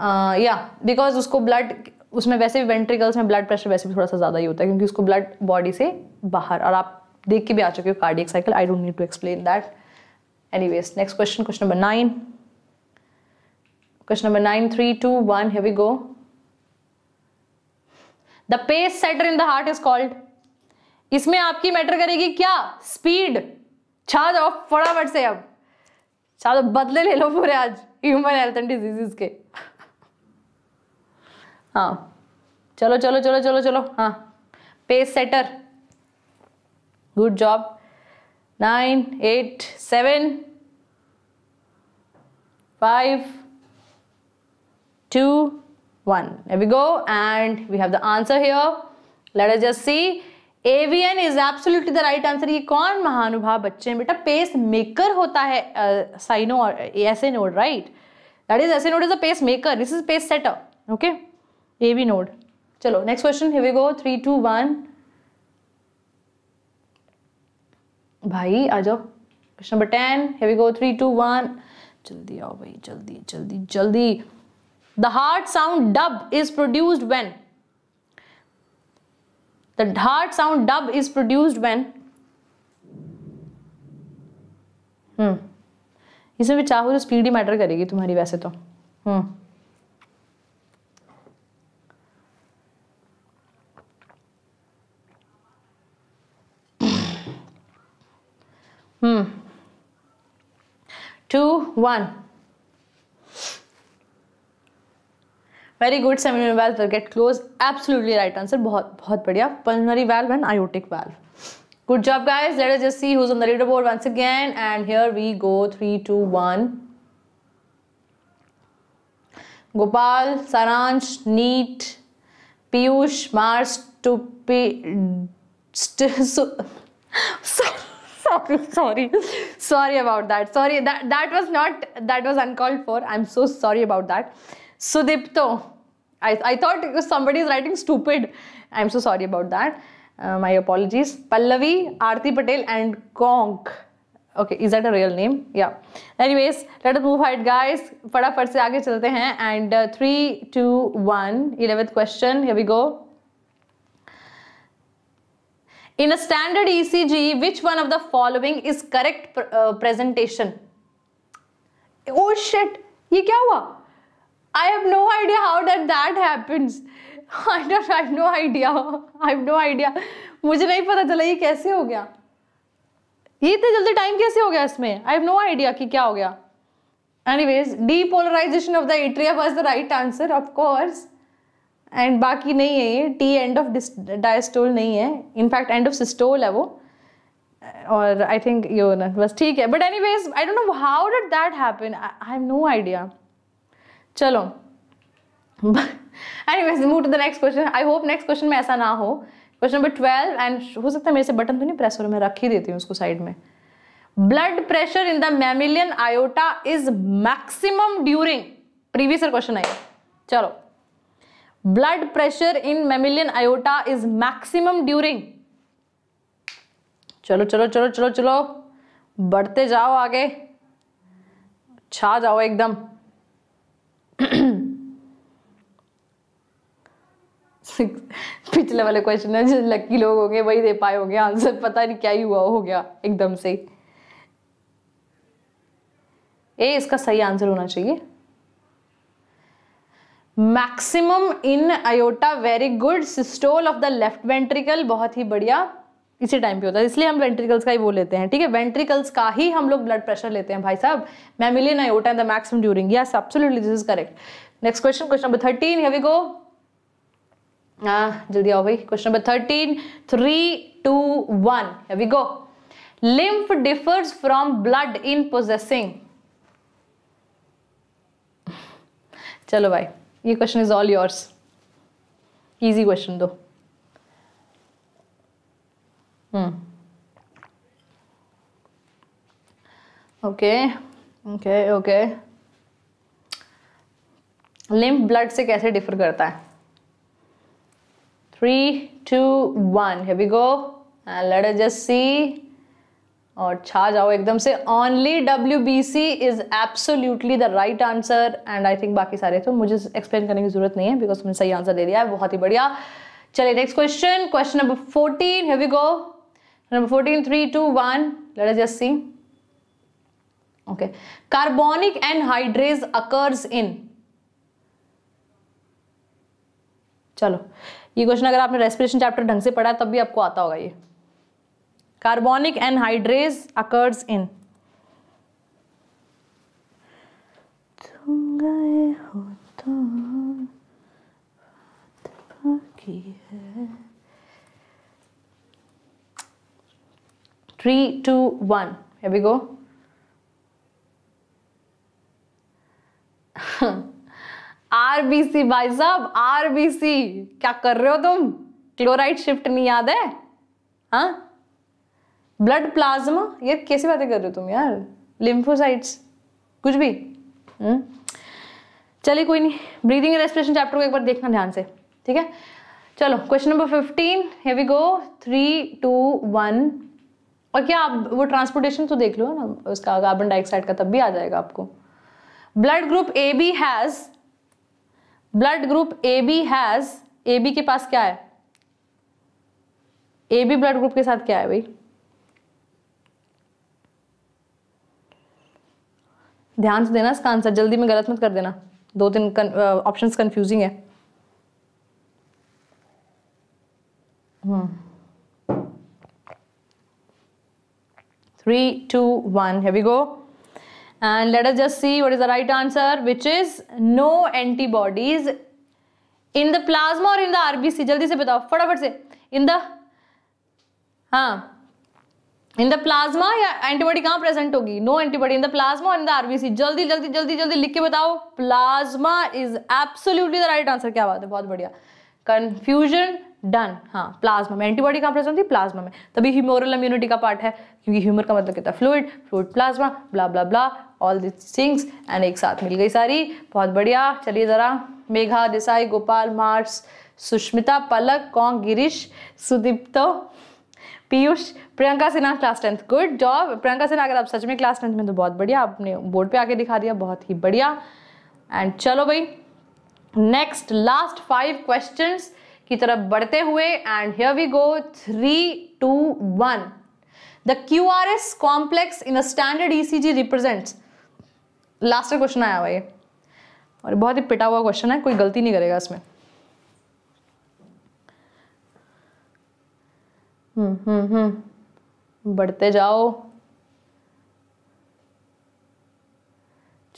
S1: या uh, बिकॉज उसको ब्लड उसमें वैसे भी वेंट्रिकल्स में ब्लड प्रेशर वैसे भी थोड़ा सा ज़्यादा ही होता है क्योंकि उसको ब्लड बॉडी से बाहर और आप देख के भी आ चुके हो cardiac cycle I don't need to explain that anyways next question question number nine question number nine three two one here we go the pace setter in the heart is called इसमें आपकी matter करेगी क्या speed छा जाओ फटाफट से अब छा बदले ले लो पूरे आज ह्यूमन हेल्थ एंड डिजीजेस के हाँ चलो चलो चलो चलो चलो हाँ pace setter good job nine eight seven five two one we go and we have the answer here let us just see AVN is absolutely the right answer ये कौन महानुभाव बच्चे हैं बेटा पेस मेकर होता है साइनो और right that is S A node is a pacemaker this is pacesetter okay A B node चलो next question here we go three two one भाई आ जाओ question number ten here we go three two one जल्दी आओ भाई जल्दी जल्दी जल्दी the heart sound dub is produced when the heart sound dub is produced when हम्म इसमें भी चाहो तो स्पीड ही मैटर करेगी तुम्हारी वैसे तो hmm two one very good semilunar valve will get close absolutely right answer बहुत बहुत बढ़िया pulmonary valve and aortic valve good job guys let us just see who's on the leaderboard once again and here we go 3 2 1 gopal saransh neat piyush mars stupid st- so, so sorry, sorry, sorry about that. Sorry, that that was not that was uncalled for. I'm so sorry about that. Sudipto, I I thought somebody is writing stupid. I'm so sorry about that. Uh, my apologies. Pallavi, Arti Patel, and Konk. Okay, is that a real name? Yeah. Anyways, let us move ahead, guys. फटाफट से आगे चलते हैं and three two one eleventh question we in a standard ECG, which one of the following is correct pr uh, presentation? Oh shit, ye kya hua? I have no idea how that that happens. I don't I have no idea. I have no idea. मुझे नहीं पता चला ये कैसे हो गया ये इतने जल्दी टाइम कैसे हो गया इसमें आई हैव नो आइडिया कि क्या हो गया anyways depolarisation of the atria was the right answer of course and बाकी नहीं है ये टी एंड ऑफ डायस्टोल नहीं है इनफैक्ट एंड ऑफ सिस्टोल है वो और आई थिंक यूरनस बस ठीक है but anyways I don't know how did that happen I have no idea चलो anyways move to the next question I hope next question में ऐसा ना हो क्वेश्चन नंबर ट्वेल्व एंड हो सकता है मेरे से बटन तो नहीं प्रेस हो रहा मैं रख ही देती हूँ उसको साइड में blood pressure in the mammalian aorta is maximum during previous question I चलो blood pressure in mammalian aorta is maximum during चलो चलो चलो चलो चलो बढ़ते जाओ आगे छा जाओ एकदम पिछले वाले क्वेश्चन है जिस लक्की लोग होंगे वही दे पाए होंगे आंसर पता नहीं क्या ही हुआ हो गया एकदम से ए इसका सही आंसर होना चाहिए maximum in aorta very good systole of the left ventricle बहुत ही बढ़िया इसी टाइम पे होता है इसलिए हम वेंट्रिकल्स का ही वो लेते हैं ठीक है वेंट्रिकल्स का ही हम लोग ब्लड प्रेशर लेते हैं भाई साहब मैं मिली ना aorta in the maximum during yes absolutely this is correct next question question number thirteen here we go हाँ जल्दी आओ भाई question number thirteen three two one here we go lymph differs from blood in possessing चलो भाई ये question is all yours easy question दो okay okay okay lymph blood से कैसे डिफर करता है three two one we go let us just see और छा जाओ एकदम से only W B C is absolutely the right answer and I think बाकी सारे तो मुझे एक्सप्लेन करने की जरूरत नहीं है बिकॉज तुमने सही आंसर दे दिया है बहुत ही बढ़िया चलिए next question question number fourteen है you go number fourteen three two one let us see okay carbonic anhydrase occurs in चलो ये क्वेश्चन अगर आपने रेस्पिरेशन चैप्टर ढंग से पढ़ा है तब भी आपको आता होगा ये कार्बोनिक एनहाइड्रेज अकर्स इन तुम गए हो तो बाकी है three, two, one. आरबीसी भाई साहब आरबीसी क्या कर रहे हो तुम क्लोराइड शिफ्ट नहीं याद है हा? ब्लड प्लाज्मा यार कैसी बातें कर रहे हो तुम यार लिम्फोसाइट्स कुछ भी हम्म? चलिए कोई नहीं ब्रीदिंग एंड रेस्पिरेशन चैप्टर को एक बार देखना ध्यान से ठीक है चलो क्वेश्चन नंबर फिफ्टीन है we go three two one और क्या आप वो ट्रांसपोर्टेशन तो देख लो ना उसका कार्बन डाइऑक्साइड का तब भी आ जाएगा आपको blood group A B has blood group A B has A B के पास क्या है ए बी ब्लड ग्रुप के साथ क्या है भाई ध्यान से देना इसका आंसर जल्दी में गलत मत कर देना दो तीन ऑप्शन कंफ्यूजिंग है three two one here we go and let us just see what is the right answer which is no antibodies in the plasma और इन द आरबीसी जल्दी से बताओ फटाफट से इन द हाँ इन द प्लाज्मा या antibody कहाँ present होगी no antibody in the plasma और इन द आरबीसी जल्दी जल्दी जल्दी जल्दी लिख के बताओ plasma is absolutely the right answer क्या बात है बहुत बढ़िया कंफ्यूजन डन हाँ प्लाज्मा में एंटीबॉडी कहाँ प्रेजेंट थी प्लाज्मा में तभी ह्यूमोरल इम्यूनिटी का पार्ट है क्योंकि ह्यूमर का मतलब कहता है fluid fluid plasma blah blah blah all this things and एक साथ मिल गई सारी बहुत बढ़िया चलिए ज़रा मेघा देसाई गोपाल मार्स सुष्मिता पलक कौ Girish Sudipto Piyush Priyanka Sinha class tenth good job Priyanka Sinha अगर आप सच में क्लास टेंथ में तो बहुत बढ़िया आपने बोर्ड पे आके दिखा दिया बहुत ही बढ़िया एंड चलो भाई नेक्स्ट लास्ट फाइव क्वेश्चन की तरफ बढ़ते हुए and here we go three two one the Q R S complex in standard E C G represent last question आया हुआ ये और बहुत ही पिटा हुआ क्वेश्चन है कोई गलती नहीं करेगा इसमें हम्म हम्म हम्म बढ़ते जाओ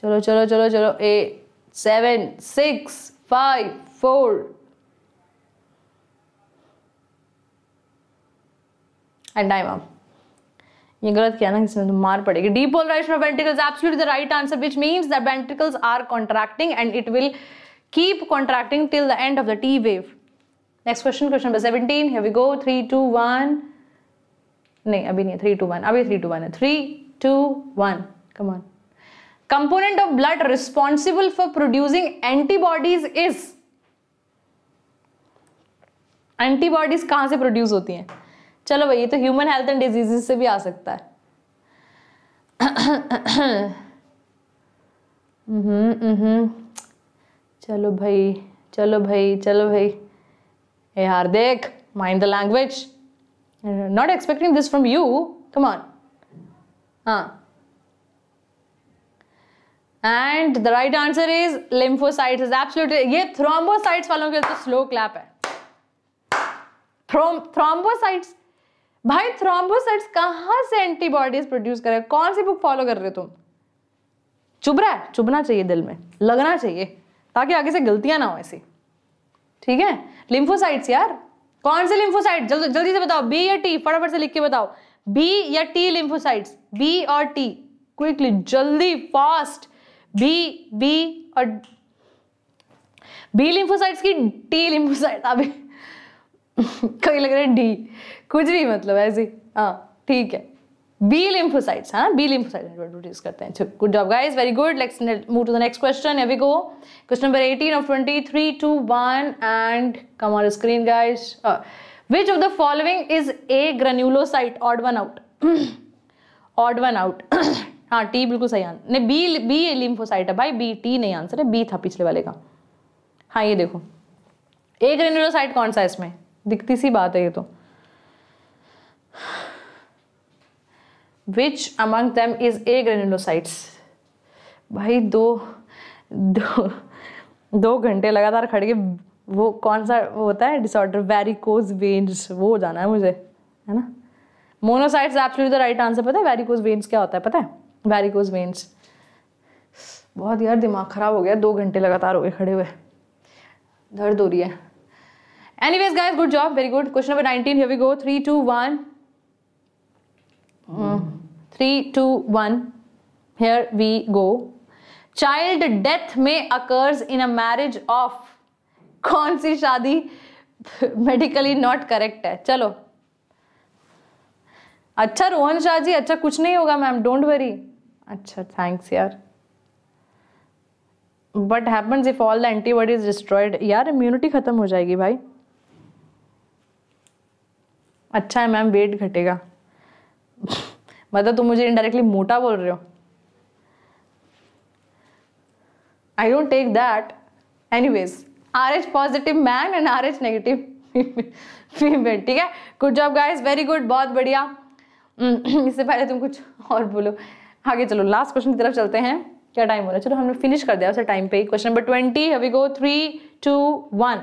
S1: चलो चलो चलो चलो ए seven six five four and time आप ये गलत किया ना किसी तो मार पड़ेगी depolarisation of ventricles absolutely the right answer which means that ventricles are contracting and it will keep contracting till the end of the T wave next question question number 17 here we go three two one नहीं अभी नहीं three two one अभी three two one है three two one come on component of blood responsible for producing antibodies is antibodies कहां से produce होती हैं चलो भाई ये तो ह्यूमन हेल्थ एंड डिजीजेस से भी आ सकता है हम्म, हम्म। चलो भाई चलो भाई चलो भाई यार देख mind the language not expecting this from you come on हाँ and the right answer is lymphocyte is absolutely ये थ्रोम्बोसाइट्स वालों के तो स्लो क्लैप है थ्रोम्बोसाइट्स भाई थ्रोम्बोसाइट्स कहाँ से एंटीबॉडीज प्रोड्यूस करे कौन सी बुक फॉलो कर रहे हो तुम चुभ रहा है चुभना चाहिए दिल में लगना चाहिए ताकि आगे से गलतियां ना हो ऐसी ठीक है लिम्फोसाइट्स यार कौन से लिम्फोसाइट जल्द जल्दी से बताओ बी या टी फटाफट से लिख के बताओ बी या टी लिम्फोसाइट बी और टी क्विकली जल्दी फास्ट बी बी और बी लिम्फोसाइट्स की टी लिम्फोसाइट अभी कहीं लग रहा है डी कुछ भी मतलब ऐसे हाँ ठीक है बी लिम्फोसाइट्स हाँ बी लिम्फोसाइट प्रोड्यूस करते हैं good job guys very good let's move to the next question here we go question number 18 of twenty three two one and come on screen guys which of the following is a granulocyte odd one out odd one out हाँ T बिल्कुल सही answer नहीं B B lymphocyte है भाई B T नहीं answer है B था पिछले वाले का हाँ ये देखो ए ग्रेन्यूलोसाइट कौन सा है इसमें दिखती सी बात है ये तो which among them is a granulocytes भाई दो दो दो घंटे लगातार खड़ के वो कौन सा वो होता है डिसऑर्डर वेरिकोज वेन्स वो हो जाना है मुझे है ना monocytes absolute the right answer पता है वेरिकोज वेन्स क्या होता है पता है वेरिकोज वेन्स बहुत यार दिमाग ख़राब हो गया दो घंटे लगातार हो गए खड़े हुए दर्द हो रही है anyways guys good job very good question number nineteen we go three two one three two one here we go child death में occurs in a marriage of कौन सी शादी मेडिकली नॉट करेक्ट है चलो अच्छा रोहन शाह जी अच्छा कुछ नहीं होगा मैम डोंट वरी अच्छा थैंक्स यार but happens if all the antibodies destroyed यार इम्यूनिटी खत्म हो जाएगी भाई अच्छा है मैम वेट घटेगा मतलब तुम मुझे इनडायरेक्टली मोटा बोल रहे हो I don't take that anyways R H positive man and R H negative female ठीक है good job guys very good बहुत बढ़िया हम्म, इससे पहले तुम कुछ और बोलो आगे चलो लास्ट क्वेश्चन की तरफ चलते हैं क्या टाइम हो रहा है चलो हमने फिनिश कर दिया उसे टाइम पे क्वेश्चन नंबर ट्वेंटी अभी go three two one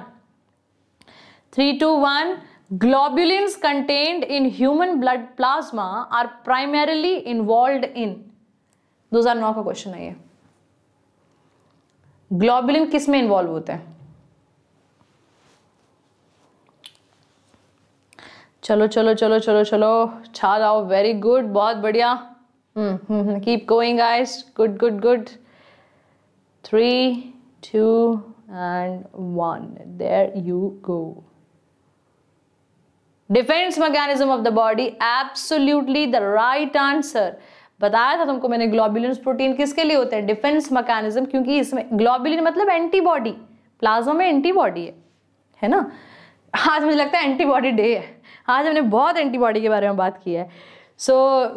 S1: three two one Globulins contained in human blood plasma are primarily involve in दो हजार नौ का क्वेश्चन है ये ग्लोबुलिन किस में इन्वॉल्व होते हैं चलो चलो चलो चलो चलो छा जाओ वेरी गुड बहुत बढ़िया keep going guys good good good three two and one there you go defence mechanism of the body absolutely the right answer बताया था तुमको मैंने ग्लोबुलिन प्रोटीन किसके लिए होते हैं डिफेंस मैकेनिज्म क्योंकि इसमें ग्लोबुलिन मतलब एंटीबॉडी प्लाज्मा में एंटीबॉडी है है ना आज मुझे लगता है एंटीबॉडी डे है आज हमने बहुत एंटीबॉडी के बारे में बात की है so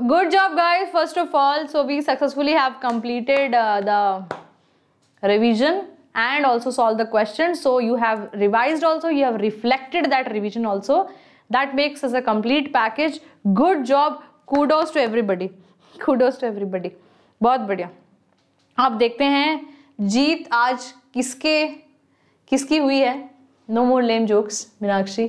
S1: good job guys first of all so we successfully have completed the revision and also solve the question so you have revise also you have reflected that revision also that makes us a complete package good job kudos to everybody kudos to everybody बहुत बढ़िया आप देखते हैं जीत आज किसके किसकी हुई है no more lame jokes Meenakshi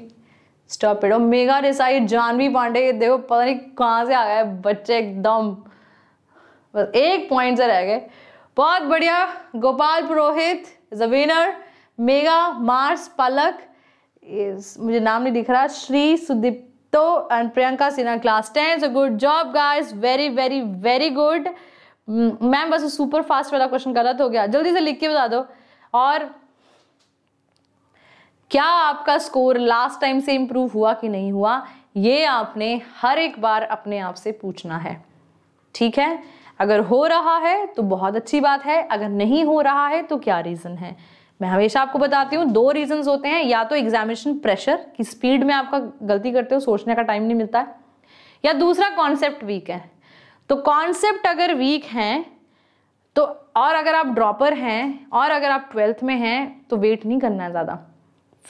S1: stop it और मेगा रिसाइड जानवी पांडे देखो पता नहीं कहाँ से आ गए बच्चे एकदम बस एक पॉइंट से रह गए बहुत बढ़िया गोपाल पुरोहित इज विनर मेगा मार्स पलक इस मुझे नाम नहीं दिख रहा Shri Sudipto and Priyanka Sinha class ten so good job guys very very very good ma'am बस सुपर फास्ट वाला क्वेश्चन गलत हो गया जल्दी से लिख के बता दो और क्या आपका स्कोर लास्ट टाइम से इम्प्रूव हुआ कि नहीं हुआ ये आपने हर एक बार अपने आप से पूछना है ठीक है अगर हो रहा है तो बहुत अच्छी बात है अगर नहीं हो रहा है तो क्या रीज़न है मैं हमेशा आपको बताती हूँ दो रीजंस होते हैं या तो एग्जामिनेशन प्रेशर की स्पीड में आपका गलती करते हो सोचने का टाइम नहीं मिलता है या दूसरा कॉन्सेप्ट वीक है तो कॉन्सेप्ट अगर वीक हैं तो और अगर आप ड्रॉपर हैं और अगर आप ट्वेल्थ में हैं तो वेट नहीं करना है ज़्यादा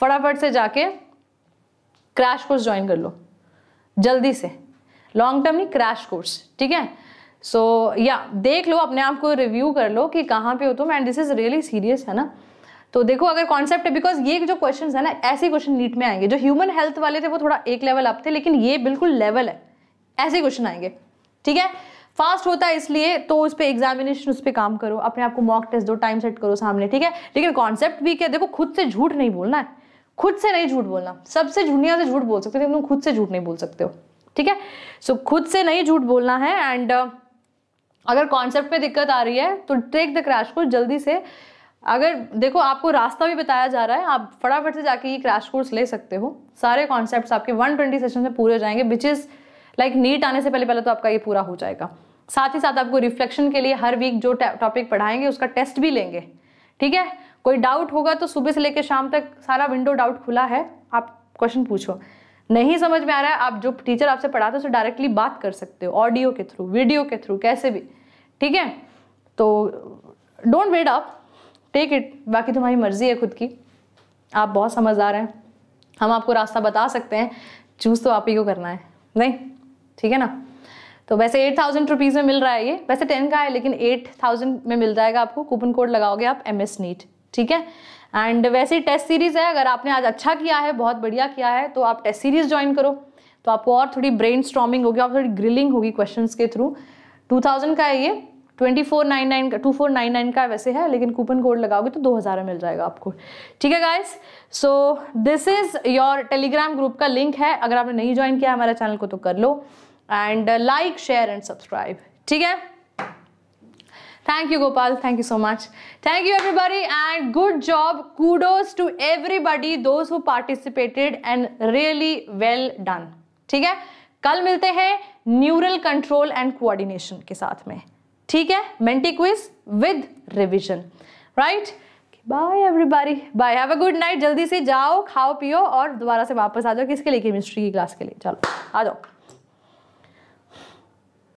S1: फटाफट से जाके क्रैश कोर्स ज्वाइन कर लो जल्दी से लॉन्ग टर्म ही क्रैश कोर्स ठीक है सो so, या yeah, देख लो अपने आप को रिव्यू कर लो कि कहाँ पे हो तुम and this is really serious है ना तो देखो अगर कॉन्सेप्ट है बिकॉज ये जो क्वेश्चन है ना ऐसे क्वेश्चन नीट में आएंगे जो ह्यूमन हेल्थ वाले थे वो थोड़ा एक लेवल अप थे लेकिन ये बिल्कुल लेवल है ऐसे क्वेश्चन आएंगे ठीक है फास्ट होता है इसलिए तो उस पर एग्जामिनेशन उस पर काम करो अपने आप को मॉक टेस्ट दो टाइम सेट करो सामने ठीक है लेकिन कॉन्सेप्ट भी क्या देखो खुद से झूठ नहीं बोलना है खुद से नहीं झूठ बोलना सबसे झूठिया से झूठ बोल सकते हो लेकिन तुम खुद से झूठ नहीं बोल सकते हो ठीक है सो खुद से नहीं झूठ बोलना है एंड uh, अगर कॉन्सेप्ट में दिक्कत आ रही है तो टेक द क्रैश को जल्दी से अगर देखो आपको रास्ता भी बताया जा रहा है आप फटाफट से जाके ये क्रैश कोर्स ले सकते हो सारे कॉन्सेप्ट आपके 120 सेशन में पूरे हो जाएंगे विच इज़ लाइक नीट आने से पहले पहले तो आपका ये पूरा हो जाएगा साथ ही साथ आपको रिफ्लेक्शन के लिए हर वीक जो टॉपिक पढ़ाएंगे उसका टेस्ट भी लेंगे ठीक है कोई डाउट होगा तो सुबह से लेकर शाम तक सारा विंडो डाउट खुला है आप क्वेश्चन पूछो नहीं समझ में आ रहा है आप जो टीचर आपसे पढ़ाते हो उसे डायरेक्टली बात कर सकते हो ऑडियो के थ्रू वीडियो के थ्रू कैसे भी ठीक है तो don't wait up take it बाकी तुम्हारी मर्ज़ी है खुद की आप बहुत समझदार हैं हम आपको रास्ता बता सकते हैं चूज़ तो आप ही को करना है नहीं ठीक है ना तो वैसे एट थाउजेंड रुपीज़ में मिल रहा है ये वैसे टेन का है लेकिन एट थाउजेंड में मिल जाएगा आपको कूपन कोड लगाओगे आप एम एस नीट ठीक है एंड वैसे टेस्ट सीरीज़ है अगर आपने आज अच्छा किया है बहुत बढ़िया किया है तो आप टेस्ट सीरीज़ ज्वाइन करो तो आपको और थोड़ी ब्रेन स्ट्रॉमिंग होगी और थोड़ी ग्रिलिंग होगी क्वेश्चन के थ्रू टू थाउजेंड का है ये ट्वेंटी फोर नाइन नाइन का टू फोर नाइन नाइन का वैसे है लेकिन कूपन कोड लगाओगे तो दो हज़ार में मिल जाएगा आपको ठीक है guys so this is your Telegram group का लिंक है अगर आपने नहीं ज्वाइन किया हमारे चैनल को तो कर लो and like share and subscribe ठीक है thank you Gopal thank you so much thank you everybody and good job kudos to everybody those who participated and really well done ठीक है कल मिलते हैं न्यूरल कंट्रोल एंड कोऑर्डिनेशन के साथ में ठीक है Menti quiz with revision right bye everybody bye have a good night जल्दी से जाओ खाओ पियो और दोबारा से वापस आ जाओ किसके लिए केमिस्ट्री की क्लास के लिए चलो आ जाओ